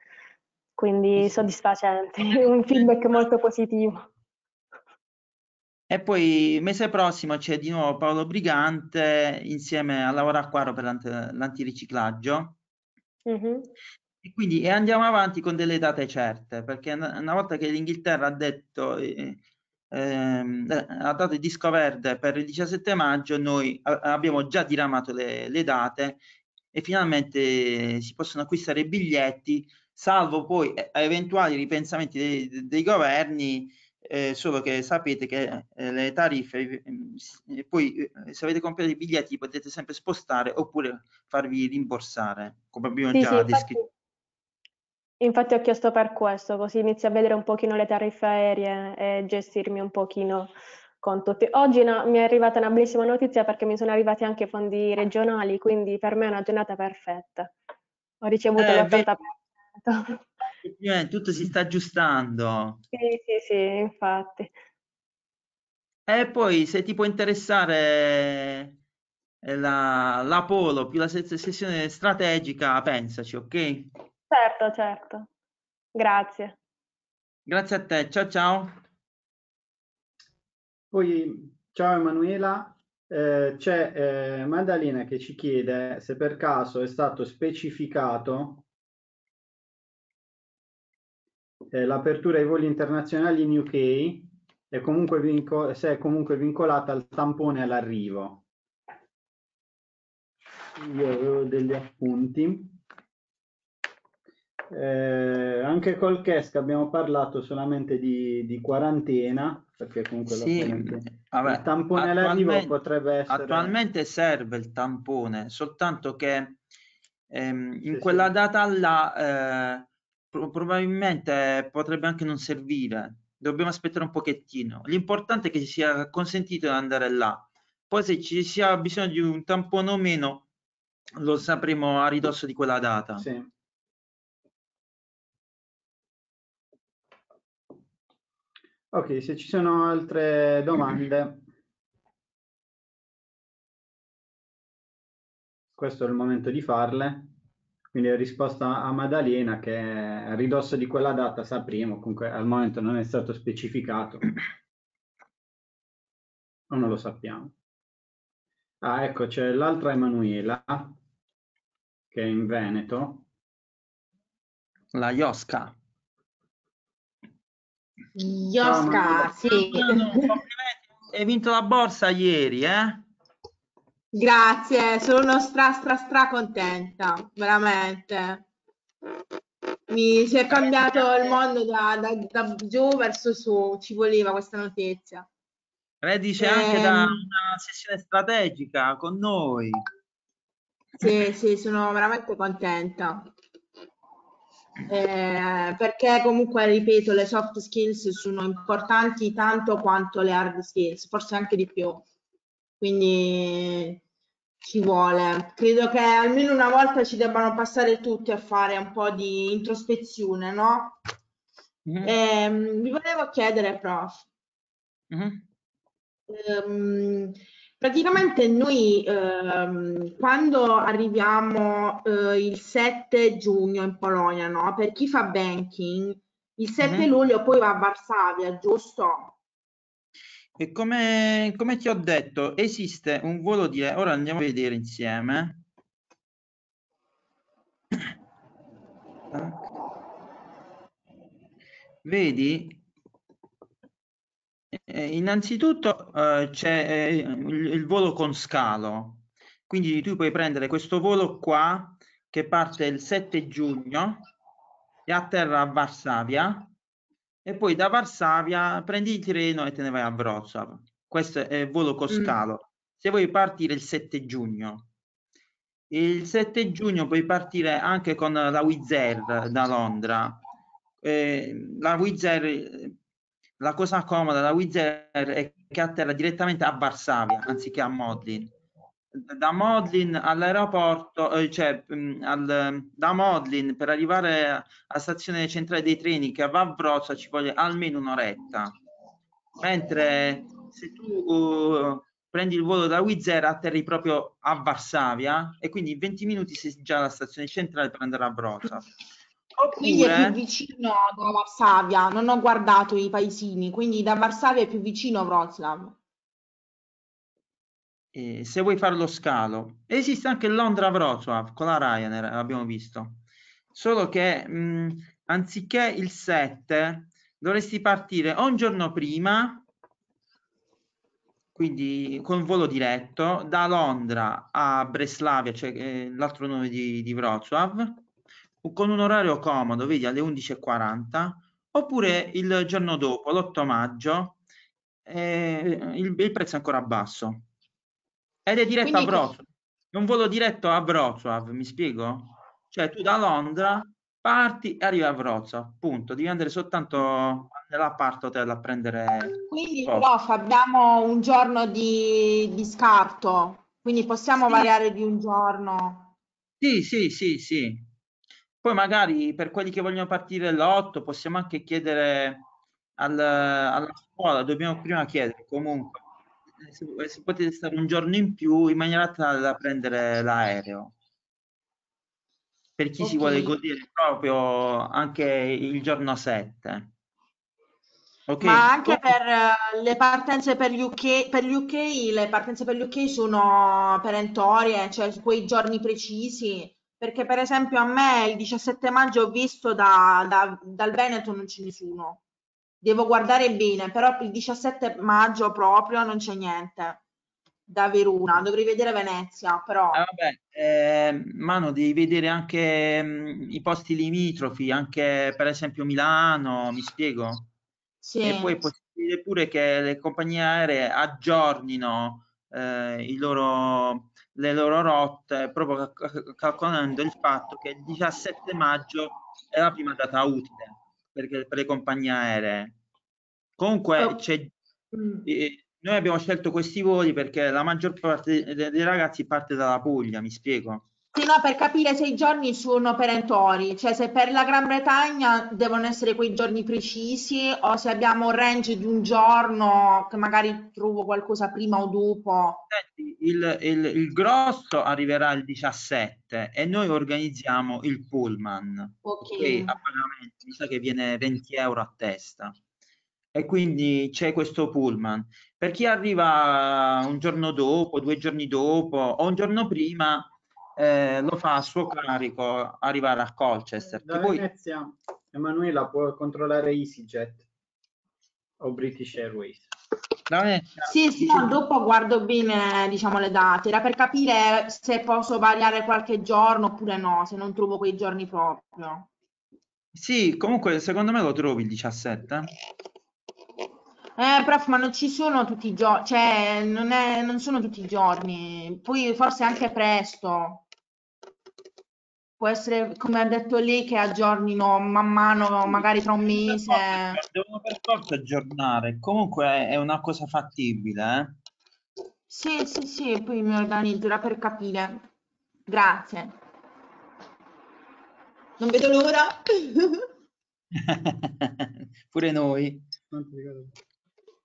quindi soddisfacenti, <laughs> un feedback molto positivo. E poi mese prossimo c'è di nuovo Paolo Brigante insieme a Laura Acquaro per l'antiriciclaggio. Mm-hmm. E quindi e andiamo avanti con delle date certe, perché una volta che l'Inghilterra ha detto eh, eh ehm, eh, ha dato il disco verde per il 17 maggio, noi abbiamo già diramato le, le, date e finalmente si possono acquistare i biglietti, salvo poi eh, eventuali ripensamenti dei, dei governi eh, solo che sapete che eh, le tariffe, eh, mm, poi eh, se avete comprato i biglietti potete sempre spostare oppure farvi rimborsare, come abbiamo sì, già sì, descritto. Infatti, infatti ho chiesto per questo, così inizio a vedere un pochino le tariffe aeree e gestirmi un pochino con tutti. Oggi no, mi è arrivata una bellissima notizia perché mi sono arrivati anche fondi regionali, quindi per me è una giornata perfetta. Ho ricevuto eh, l'80%. Eh, tutto si sta aggiustando. Sì, sì, sì, infatti. E poi se ti può interessare eh, la, la polo più la sessione strategica, pensaci, ok? Certo, certo. Grazie. Grazie a te, ciao ciao. Poi, ciao Emanuela, eh, c'è eh, Maddalena che ci chiede se per caso è stato specificato eh, l'apertura ai voli internazionali in UK è comunque se è comunque vincolata al tampone all'arrivo. Io avevo degli appunti. Eh, anche col CESC abbiamo parlato solamente di, di quarantena, perché comunque sì, vabbè, il tampone all'arrivo potrebbe essere... Attualmente serve il tampone, soltanto che ehm, in sì, quella sì. data là eh, probabilmente potrebbe anche non servire. Dobbiamo aspettare un pochettino. L'importante è che ci sia consentito di andare là. Poi se ci sia bisogno di un tampone o meno, lo sapremo a ridosso di quella data. Sì. Ok, se ci sono altre domande. Questo è il momento di farle. Quindi la risposta a Maddalena che a ridosso di quella data sapremo, comunque al momento non è stato specificato, o non lo sappiamo. Ah, ecco, c'è l'altra Emanuela, che è in Veneto. La Iosca. Iosca, sì. hai vinto la borsa ieri, eh? Grazie, sono stra stra stra contenta, veramente. Mi si è cambiato il mondo da, da, da giù verso su, ci voleva questa notizia. Redice eh, anche da ehm. una sessione strategica con noi. Sì, sì, sono veramente contenta. Eh, perché comunque, ripeto, le soft skills sono importanti tanto quanto le hard skills, forse anche di più quindi ci vuole. Credo che almeno una volta ci debbano passare tutti a fare un po' di introspezione, no? Mm-hmm. E, ehm, vi volevo chiedere, prof, mm-hmm. ehm, praticamente noi ehm, quando arriviamo eh, il 7 giugno in Polonia, no? Per chi fa banking, il 7 mm-hmm. luglio poi va a Varsavia, giusto? E come, come ti ho detto, esiste un volo di... Ora andiamo a vedere insieme. Vedi, eh, innanzitutto eh, c'è eh, il, il volo con scalo, quindi tu puoi prendere questo volo qua che parte il 7 giugno e atterra a Varsavia e poi da Varsavia prendi il treno e te ne vai a Wrocław. Questo è volo Coscalo. Mm. Se vuoi partire il 7 giugno, il 7 giugno puoi partire anche con la Wizz da Londra. Eh, la Wizz la cosa comoda della Wizz è che atterra direttamente a Varsavia anziché a Modlin da Modlin all'aeroporto, eh, cioè mm, al, da Modlin per arrivare alla stazione centrale dei treni che va a Vavrozza ci vuole almeno un'oretta. Mentre se tu uh, prendi il volo da Wizzera atterri proprio a Varsavia e quindi in 20 minuti sei già alla stazione centrale per andare a Vroclav. Quindi è più vicino a Varsavia, non ho guardato i paesini, quindi da Varsavia è più vicino a Wroclaw eh, se vuoi fare lo scalo, esiste anche Londra-Wrocław con la Ryanair, l'abbiamo visto, solo che mh, mm, anziché il 7 dovresti partire un giorno prima, quindi con volo diretto, da Londra a Breslavia, cioè eh, l'altro nome di, di Wrocław, con un orario comodo, vedi, alle 11.40, oppure il giorno dopo, l'8 maggio, eh, il, il prezzo è ancora basso. Ed è diretto Quindi... a Wrocław. È un volo diretto a Wrocław, mi spiego? Cioè tu da Londra parti e arrivi a Wrocław, punto. Devi andare soltanto nella parte hotel a prendere... Quindi prof, abbiamo un giorno di, di scarto, quindi possiamo sì. variare di un giorno. Sì, sì, sì, sì. Poi magari per quelli che vogliono partire l'8 possiamo anche chiedere al, alla scuola, dobbiamo prima chiedere comunque eh, si, eh, si potete stare un giorno in più in maniera tale da prendere l'aereo per chi okay. si vuole godere proprio anche il giorno 7. Okay. Ma anche okay. per eh, le partenze per gli, UK, per gli UK, le partenze per gli UK sono perentorie, cioè su quei giorni precisi, perché per esempio a me il 17 maggio ho visto da, da, dal Veneto non c'è nessuno. Devo guardare bene, però il 17 maggio proprio non c'è niente da Verona, dovrei vedere Venezia, però... Eh, vabbè, eh, Mano, devi vedere anche mh, mm, i posti limitrofi, anche per esempio Milano, mi spiego? Sì. E poi è possibile pure che le compagnie aeree aggiornino eh, loro, le loro rotte, proprio calcolando il fatto che il 17 maggio è la prima data utile perché, per le compagnie aeree. Comunque, oh. eh, noi abbiamo scelto questi voli perché la maggior parte dei ragazzi parte dalla Puglia, mi spiego. Sì, no, per capire se i giorni sono perentori, cioè se per la Gran Bretagna devono essere quei giorni precisi o se abbiamo un range di un giorno che magari trovo qualcosa prima o dopo. Il, il, il grosso arriverà il 17 e noi organizziamo il pullman. Ok. okay a pagamento, mi sa che viene 20 euro a testa. E quindi c'è questo pullman. Per chi arriva un giorno dopo, due giorni dopo o un giorno prima eh, lo fa a suo carico arrivare a Colchester. Da poi... Venezia, Emanuela può controllare EasyJet o British Airways. Sì, sì, no, dopo guardo bene diciamo, le date, era per capire se posso variare qualche giorno oppure no, se non trovo quei giorni proprio. Sì, comunque secondo me lo trovi il 17. Eh, prof, ma non ci sono tutti i giorni, cioè non, è, non sono tutti i giorni, poi forse anche presto può essere, come ha detto lì che aggiornino man mano, magari tra un mese. Devono per forza aggiornare, comunque è una cosa fattibile. Eh? Sì, sì, sì, poi mi organizzerò per capire. Grazie. Non vedo l'ora. <laughs> Pure noi.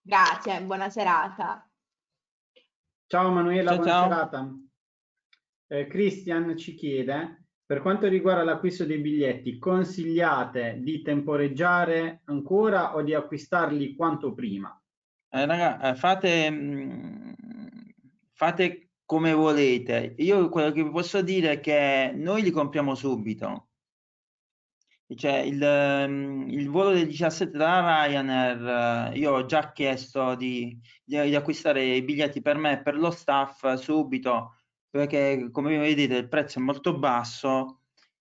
Grazie, buona serata. Ciao Manuela, ciao, buona ciao. serata. Eh, Christian ci chiede per quanto riguarda l'acquisto dei biglietti, consigliate di temporeggiare ancora o di acquistarli quanto prima? Eh, raga, eh, fate, mm, fate come volete. Io quello che vi posso dire è che noi li compriamo subito. Cioè, il, mm, il volo del 17 della Ryanair, eh, io ho già chiesto di, di, di acquistare i biglietti per me e per lo staff subito perché come vedete il prezzo è molto basso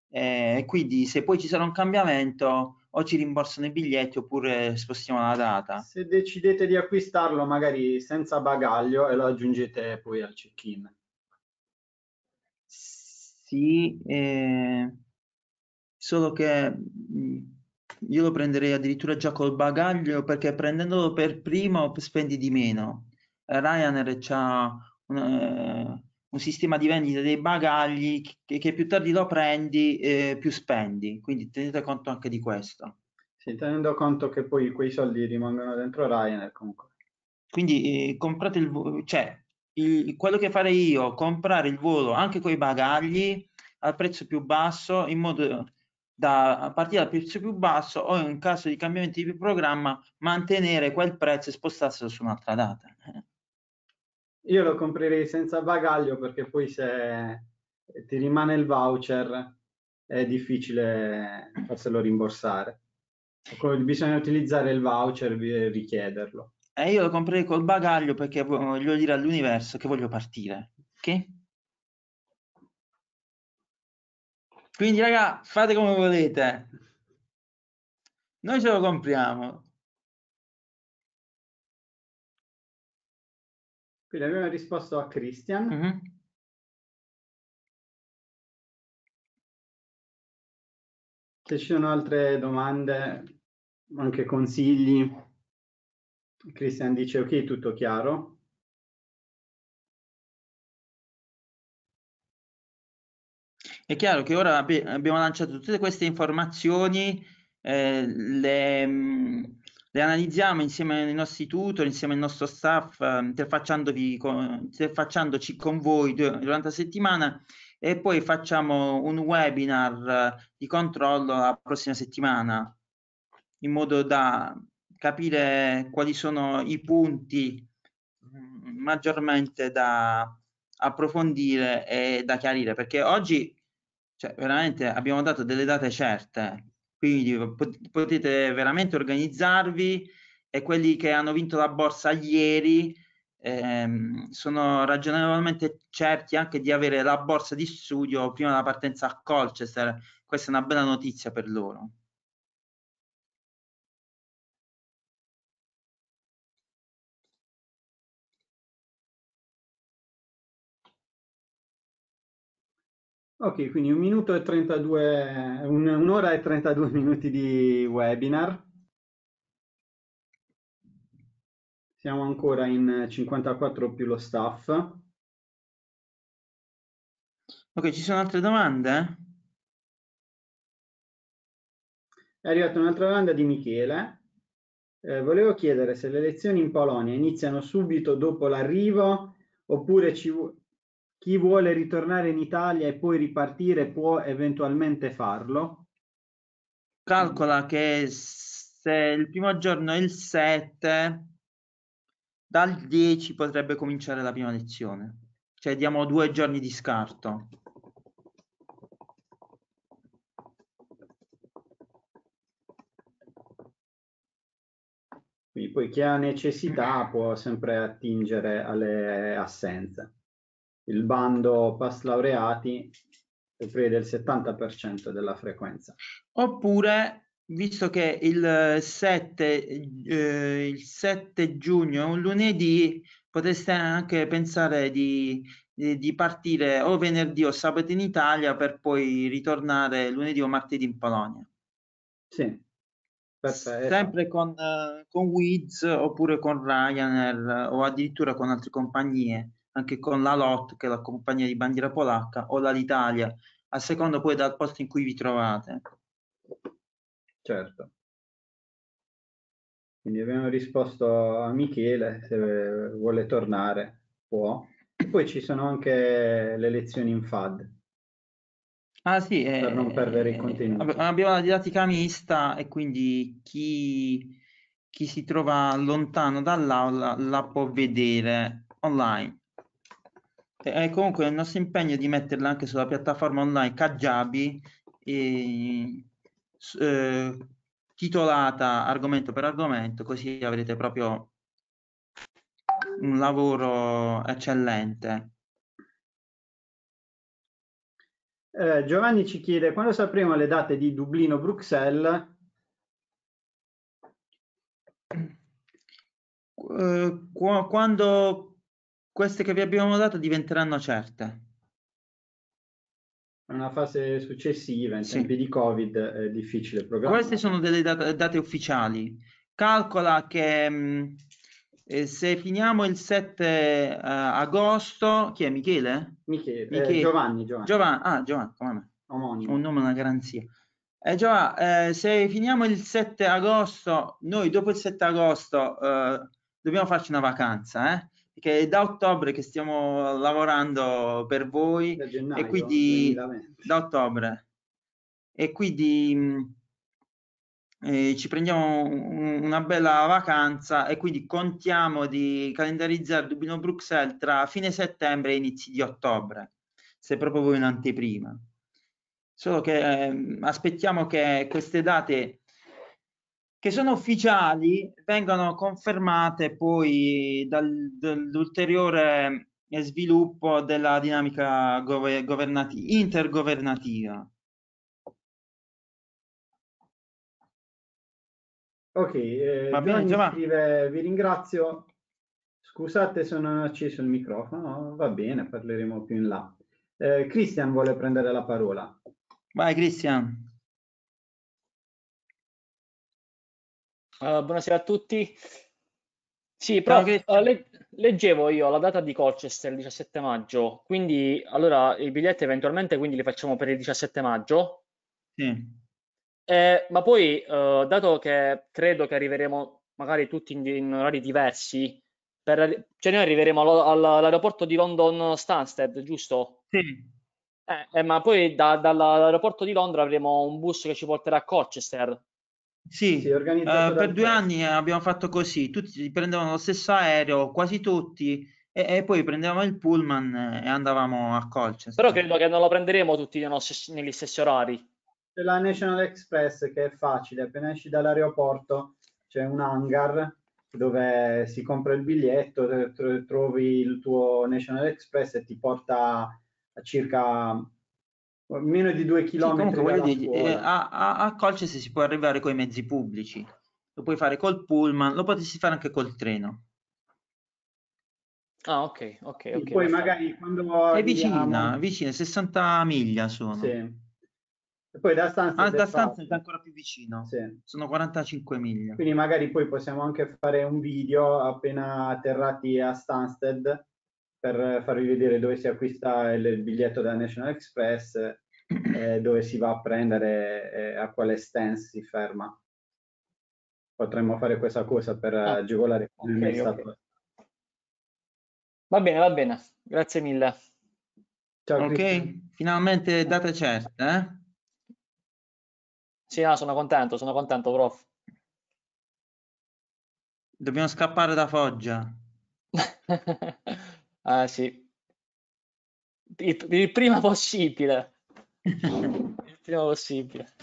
eh, e eh, quindi se poi ci sarà un cambiamento o ci rimborsano i biglietti oppure spostiamo la data. Se decidete di acquistarlo magari senza bagaglio e lo aggiungete poi al check-in. Sì, eh, solo che mm, io lo prenderei addirittura già col bagaglio perché prendendolo per primo spendi di meno. Ryanair c'ha eh, un sistema di vendita dei bagagli che, che più tardi lo prendi, eh, più spendi. Quindi tenete conto anche di questo. Sì, tenendo conto che poi quei soldi rimangono dentro Ryanair comunque. Quindi eh, comprate il cioè il, quello che farei io, comprare il volo anche con i bagagli al prezzo più basso, in modo da a partire dal prezzo più basso o in caso di cambiamenti di programma mantenere quel prezzo e spostarselo su un'altra data. Eh. Io lo comprerei senza bagaglio perché poi se ti rimane il voucher è difficile farselo rimborsare. Ecco, bisogna utilizzare il voucher e eh, richiederlo. Eh, io lo comprerei col bagaglio perché voglio dire all'universo che voglio partire. Ok? Quindi, raga, fate come volete. Noi ce lo compriamo. Quindi abbiamo risposto a Christian. Mm -hmm. Se ci sono altre domande, anche consigli, Christian dice ok, tutto chiaro. È chiaro che ora abbiamo lanciato tutte queste informazioni, eh, le, mm, le analizziamo insieme ai nostri tutor, insieme al nostro staff, eh, interfacciandovi con, interfacciandoci con voi durante la settimana e poi facciamo un webinar eh, di controllo la prossima settimana in modo da capire quali sono i punti mm, maggiormente da approfondire e da chiarire perché oggi cioè, veramente abbiamo dato delle date certe quindi uhm, potete veramente organizzarvi e quelli che hanno vinto la borsa ieri ehm, sono ragionevolmente certi anche di avere la borsa di studio prima della partenza a Colchester, questa è una bella notizia per loro. Ok, quindi un minuto e 32, un, un'ora e 32 <laughs> minuti di webinar. Siamo ancora in 54 più lo staff. Ok, ci sono altre domande? È arrivata un'altra domanda di Michele. Eh, volevo chiedere se le lezioni in Polonia iniziano subito dopo l'arrivo oppure ci, chi vuole ritornare in Italia e poi ripartire può eventualmente farlo? Calcola che se il primo giorno è il 7, dal 10 potrebbe cominciare la prima lezione, cioè diamo due giorni di scarto. Quindi poi chi ha necessità può sempre attingere alle assenze il bando pass laureati prevede il 70% della frequenza. Oppure, visto che il 7, eh, il 7 giugno, un lunedì, potreste anche pensare di, di, partire o venerdì o sabato in Italia per poi ritornare lunedì o martedì in Polonia. Sì, Perfetto. Sempre con, uh, con Wiz oppure con Ryanair o addirittura con altre compagnie anche con la LOT, che è la compagnia di bandiera polacca, o la l'Italia, a seconda poi dal posto in cui vi trovate. Certo. Quindi abbiamo risposto a Michele, se vuole tornare può. E poi ci sono anche le lezioni in FAD. Ah sì, eh, per eh, non perdere eh, il contenuto. Abbiamo la didattica mista e quindi chi, chi si trova lontano dall'aula la può vedere online. E comunque il nostro impegno è di metterla anche sulla piattaforma online Kajabi, e, eh, titolata argomento per argomento, così avrete proprio un lavoro eccellente. Eh, Giovanni ci chiede quando sapremo le date di Dublino-Bruxelles? Eh, quando queste che vi abbiamo dato diventeranno certe. Una fase successiva, in sì. tempi di Covid, è difficile programmare. Queste sono delle date, date ufficiali. Calcola che mh, mm, eh, se finiamo il 7 eh, agosto, chi è Michele? Michele, eh, Michele. Eh, Giovanni, Giovanni. Giovanni, ah, Giovanni, come me. Omonimo. Un nome, una garanzia. Eh già, eh, se finiamo il 7 agosto, noi dopo il 7 agosto eh, dobbiamo farci una vacanza, eh? che è da ottobre che stiamo lavorando per voi da gennaio, e quindi da ottobre e quindi mm, eh, ci prendiamo un, una bella vacanza e quindi contiamo di calendarizzare Dublino Bruxelles tra fine settembre e inizi di ottobre se proprio voi in anteprima solo che eh, aspettiamo che queste date che sono ufficiali vengono confermate poi dal, dall'ulteriore sviluppo della dinamica governati- intergovernativa. Ok, eh, Va bene, scrive, vi ringrazio. Scusate se non ho acceso il microfono, va bene, parleremo più in là. Eh, Christian vuole prendere la parola. Vai Christian. Uh, buonasera a tutti. Sì, però che... uh, eh, le... leggevo io la data di Colchester il 17 maggio, quindi allora i biglietti eventualmente quindi li facciamo per il 17 maggio. Sì. Eh, ma poi, eh, dato che credo che arriveremo magari tutti in, in orari diversi, per, cioè noi arriveremo all'aeroporto all di London Stansted, giusto? Sì. Eh, eh ma poi da, dall'aeroporto di Londra avremo un bus che ci porterà a Colchester. Sì, sì organizzato eh, per due anni abbiamo fatto così, tutti prendevano lo stesso aereo, quasi tutti, e, e, poi prendevamo il pullman e andavamo a Colchester. Però credo che non lo prenderemo tutti negli stessi orari. C'è la National Express che è facile, appena esci dall'aeroporto c'è un hangar dove si compra il biglietto, eh, trovi il tuo National Express e ti porta a circa meno di due chilometri. Sì, comunque, dire, eh, a, a, a Colchester si può arrivare con i mezzi pubblici, lo puoi fare col pullman, lo potresti fare anche col treno. Ah, ok, ok. E okay, poi magari so. quando... È vicina, vediamo... vicina, 60 miglia sono. Sì. E poi da Stanza, ah, da Stanza è ancora più vicino, sì. sono 45 miglia. Quindi magari poi possiamo anche fare un video appena atterrati a Stansted per farvi vedere dove si acquista il biglietto della National Express <clears throat> eh, dove si va a prendere eh, a quale stance si ferma. Potremmo fare questa cosa per ah, agevolare eh, okay, è stato. Okay. Va bene, va bene, grazie mille. Ciao, ok, Christian. finalmente date certe. Eh? Sì, no, sono contento, sono contento, prof. Dobbiamo scappare da Foggia. <laughs> ah sì, il, il prima possibile. <laughs> Il prima possibile.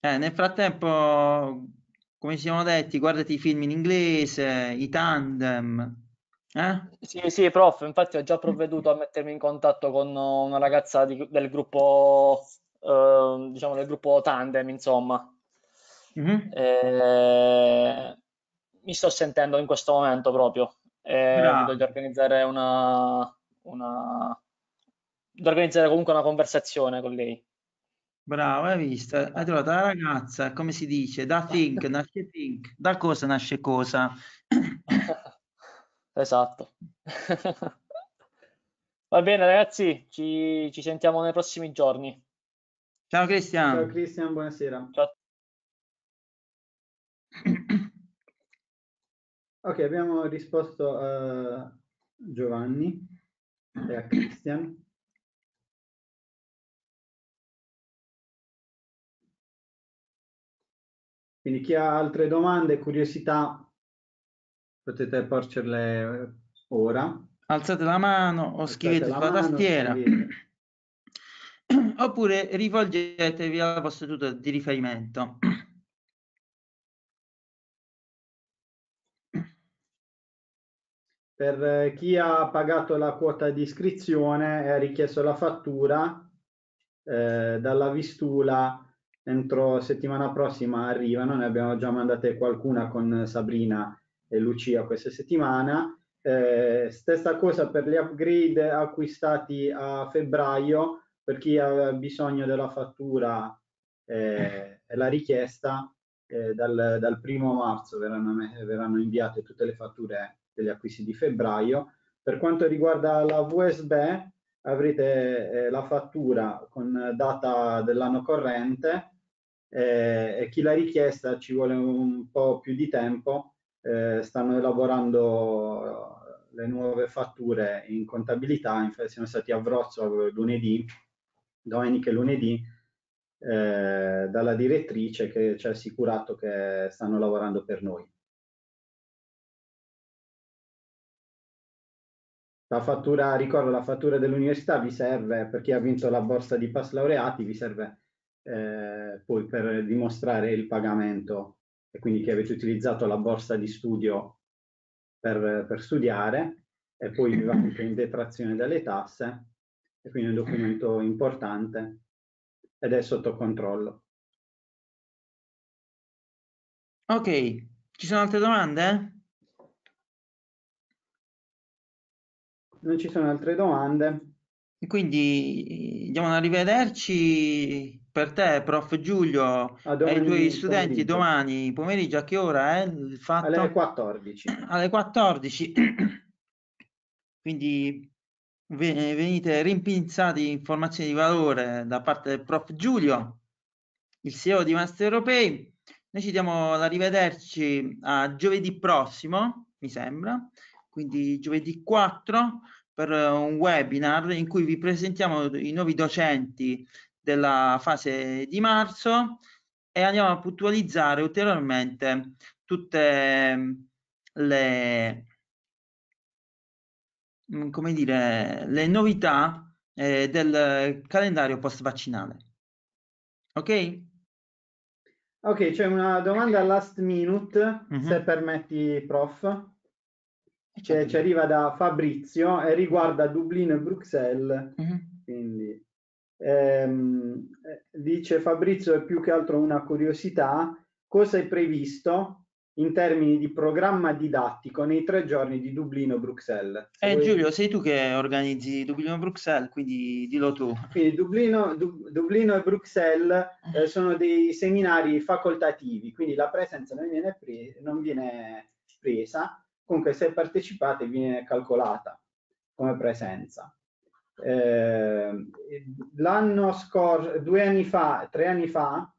Eh, nel frattempo, come ci siamo detti, guardati i film in inglese, i tandem. Eh? Sì, sì, prof, infatti ho già provveduto a mettermi in contatto con una ragazza di, del gruppo, eh, diciamo, del gruppo tandem, insomma. Mm-hmm. E... Eh, mi sto sentendo in questo momento proprio. E eh, voglio organizzare una, una di organizzare comunque una conversazione con lei. Bravo, hai visto? Hai trovato la ragazza, come si dice, da think <laughs> nasce think, da cosa nasce cosa. <laughs> esatto. <laughs> Va bene ragazzi, ci, ci sentiamo nei prossimi giorni. Ciao Cristian. Ciao Cristian, buonasera. Ciao. <coughs> Ok, abbiamo risposto a Giovanni e a Cristian. Quindi chi ha altre domande, curiosità, potete porcerle ora. Alzate la mano o Alzate scrivete sulla tastiera. Scrivete. <clears throat> Oppure rivolgetevi al vostro tutor di riferimento. <clears throat> Per eh, chi ha pagato la quota di iscrizione e ha richiesto la fattura, eh, dalla Vistula entro settimana prossima arrivano, ne abbiamo già mandate qualcuna con Sabrina e Lucia questa settimana. Eh, stessa cosa per gli upgrade acquistati a febbraio, per chi ha bisogno della fattura eh, e eh, la richiesta, eh, dal, dal, primo marzo verranno, verranno, inviate tutte le fatture degli acquisti di febbraio. Per quanto riguarda la VSB, avrete eh, la fattura con data dell'anno corrente eh, e chi l'ha richiesta ci vuole un po' più di tempo, eh, stanno elaborando eh, le nuove fatture in contabilità, infatti siamo stati a Wrocław lunedì, domenica e lunedì, eh, dalla direttrice che ci ha assicurato che stanno lavorando per noi. La fattura, ricordo, la fattura dell'università vi serve, per chi ha vinto la borsa di pass laureati, vi serve eh, poi per dimostrare il pagamento e quindi che avete utilizzato la borsa di studio per, per studiare e poi vi va anche in detrazione dalle tasse e quindi è un documento importante ed è sotto controllo. Ok, ci sono altre domande? non ci sono altre domande. quindi diamo un arrivederci per te, prof Giulio, e i tuoi studenti domani pomeriggio a che ora è il fatto? Alle 14. Alle 14. <clears throat> quindi venite rimpinzati di informazioni di valore da parte del prof Giulio, il CEO di Master Europei. Noi ci diamo l'arrivederci a giovedì prossimo, mi sembra, quindi giovedì 4, per eh, un webinar in cui vi presentiamo i nuovi docenti della fase di marzo e andiamo a puntualizzare ulteriormente tutte mm, le, mm, come dire, le novità eh, del calendario post vaccinale. Ok? Ok, c'è una domanda last minute, mm -hmm. se mhm. permetti, prof. Cioè, ci arriva da Fabrizio e riguarda Dublino e Bruxelles. Mm-hmm. Quindi, ehm, dice Fabrizio, è più che altro una curiosità, cosa è previsto in termini di programma didattico nei tre giorni di Dublino-Bruxelles. e Eh vuoi... Giulio, sei tu che organizzi Dublino-Bruxelles, e quindi dillo tu. Quindi Dublino, du, Dublino e Bruxelles mhm. eh, sono dei seminari facoltativi, quindi la presenza non viene, pre- non viene presa comunque se partecipate viene calcolata come presenza. Eh, l'anno scorso, due anni fa, tre anni fa,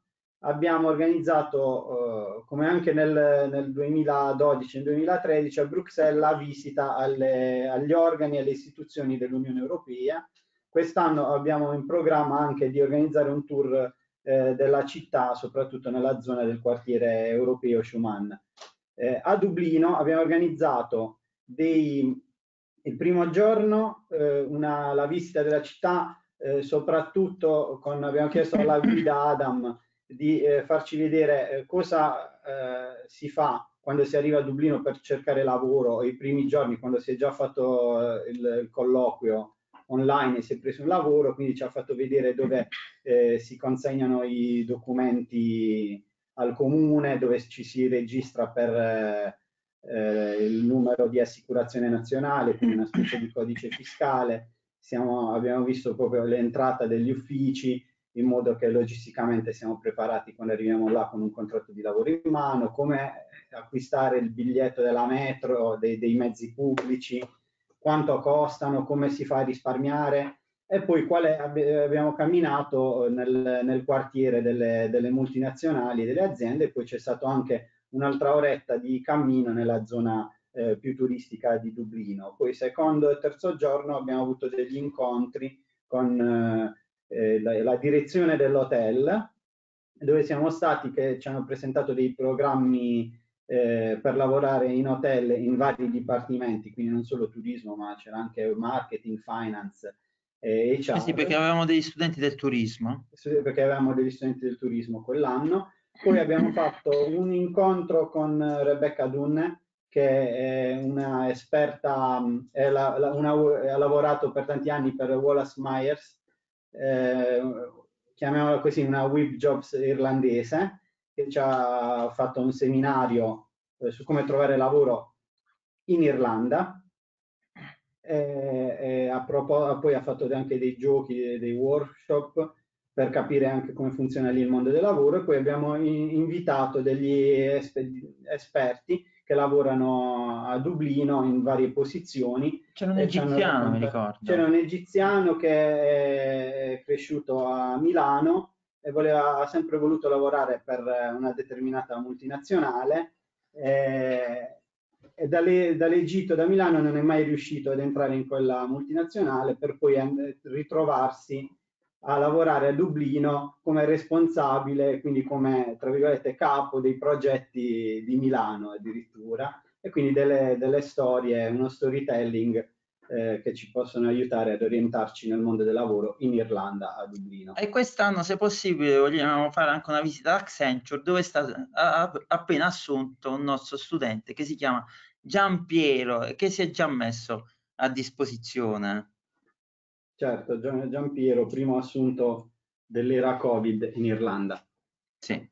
abbiamo organizzato, eh, come anche nel, nel 2012 e 2013, a Bruxelles la visita alle, agli organi e alle istituzioni dell'Unione Europea. Quest'anno abbiamo in programma anche di organizzare un tour eh, della città, soprattutto nella zona del quartiere europeo Schumann eh, a Dublino abbiamo organizzato dei, il primo giorno eh, una, la visita della città, eh, soprattutto con, abbiamo chiesto alla <laughs> guida Adam di eh, farci vedere eh, cosa si fa quando si arriva a Dublino per cercare lavoro, i primi giorni quando si è già fatto il, il colloquio online e si è preso un lavoro, quindi ci ha fatto vedere dove eh, si consegnano i documenti al comune dove ci si registra per eh, il numero di assicurazione nazionale, quindi una specie di codice fiscale. Siamo, abbiamo visto proprio l'entrata degli uffici in modo che logisticamente siamo preparati quando arriviamo là con un contratto di lavoro in mano, come acquistare il biglietto della metro, dei, dei mezzi pubblici, quanto costano, come si fa a risparmiare e poi quale abbiamo camminato eh, nel, nel quartiere delle, delle multinazionali e delle aziende e poi c'è stato anche un'altra oretta di cammino nella zona eh, più turistica di Dublino. Poi secondo e terzo giorno abbiamo avuto degli incontri con eh, eh, la, la, direzione dell'hotel dove siamo stati che ci hanno presentato dei programmi eh, per lavorare in hotel in vari dipartimenti, quindi non solo turismo ma c'era anche marketing, finance, Diciamo, eh, HR. sì, perché eh, avevamo degli studenti del turismo. Sì, Perché avevamo degli studenti del turismo quell'anno. Poi abbiamo <laughs> fatto un incontro con Rebecca Dunne, che è una esperta, è la, la, una, ha lavorato per tanti anni per Wallace Myers, eh, chiamiamola così, una whip jobs irlandese, che ci ha fatto un seminario eh, su come trovare lavoro in Irlanda e, e propos- poi ha fatto anche dei giochi, dei workshop per capire anche come funziona lì il mondo del lavoro e poi abbiamo in- invitato degli esper- esperti che lavorano a Dublino in varie posizioni. C'era un egiziano, mi ricordo. C'era un egiziano che è cresciuto a Milano e voleva, ha sempre voluto lavorare per una determinata multinazionale. E, e dall'Egitto, da Milano non è mai riuscito ad entrare in quella multinazionale per poi ritrovarsi a lavorare a Dublino come responsabile, quindi come tra virgolette capo dei progetti di Milano addirittura e quindi delle, delle storie, uno storytelling eh, che ci possono aiutare ad orientarci nel mondo del lavoro in Irlanda, a Dublino. E quest'anno, se possibile, vogliamo fare anche una visita ad Accenture, dove ha, stato appena assunto un nostro studente che si chiama Giampiero e che si è già messo a disposizione. Certo, Giampiero, primo assunto dell'era Covid in Irlanda. Sì.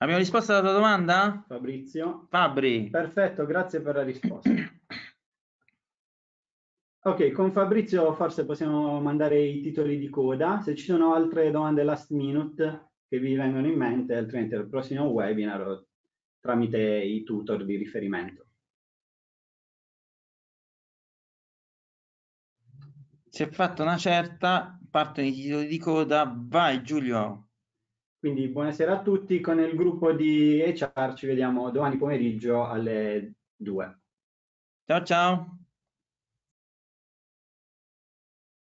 Abbiamo risposto alla tua domanda? Fabrizio. Fabri. Perfetto, grazie per la risposta. Ok, con Fabrizio forse possiamo mandare i titoli di coda. Se ci sono altre domande last minute che vi vengono in mente, altrimenti al prossimo webinar tramite i tutor di riferimento. Si è fatta una certa, partono i titoli di coda. Vai Giulio! Quindi buonasera a tutti, con il gruppo di HR ci vediamo domani pomeriggio alle 2. Ciao ciao!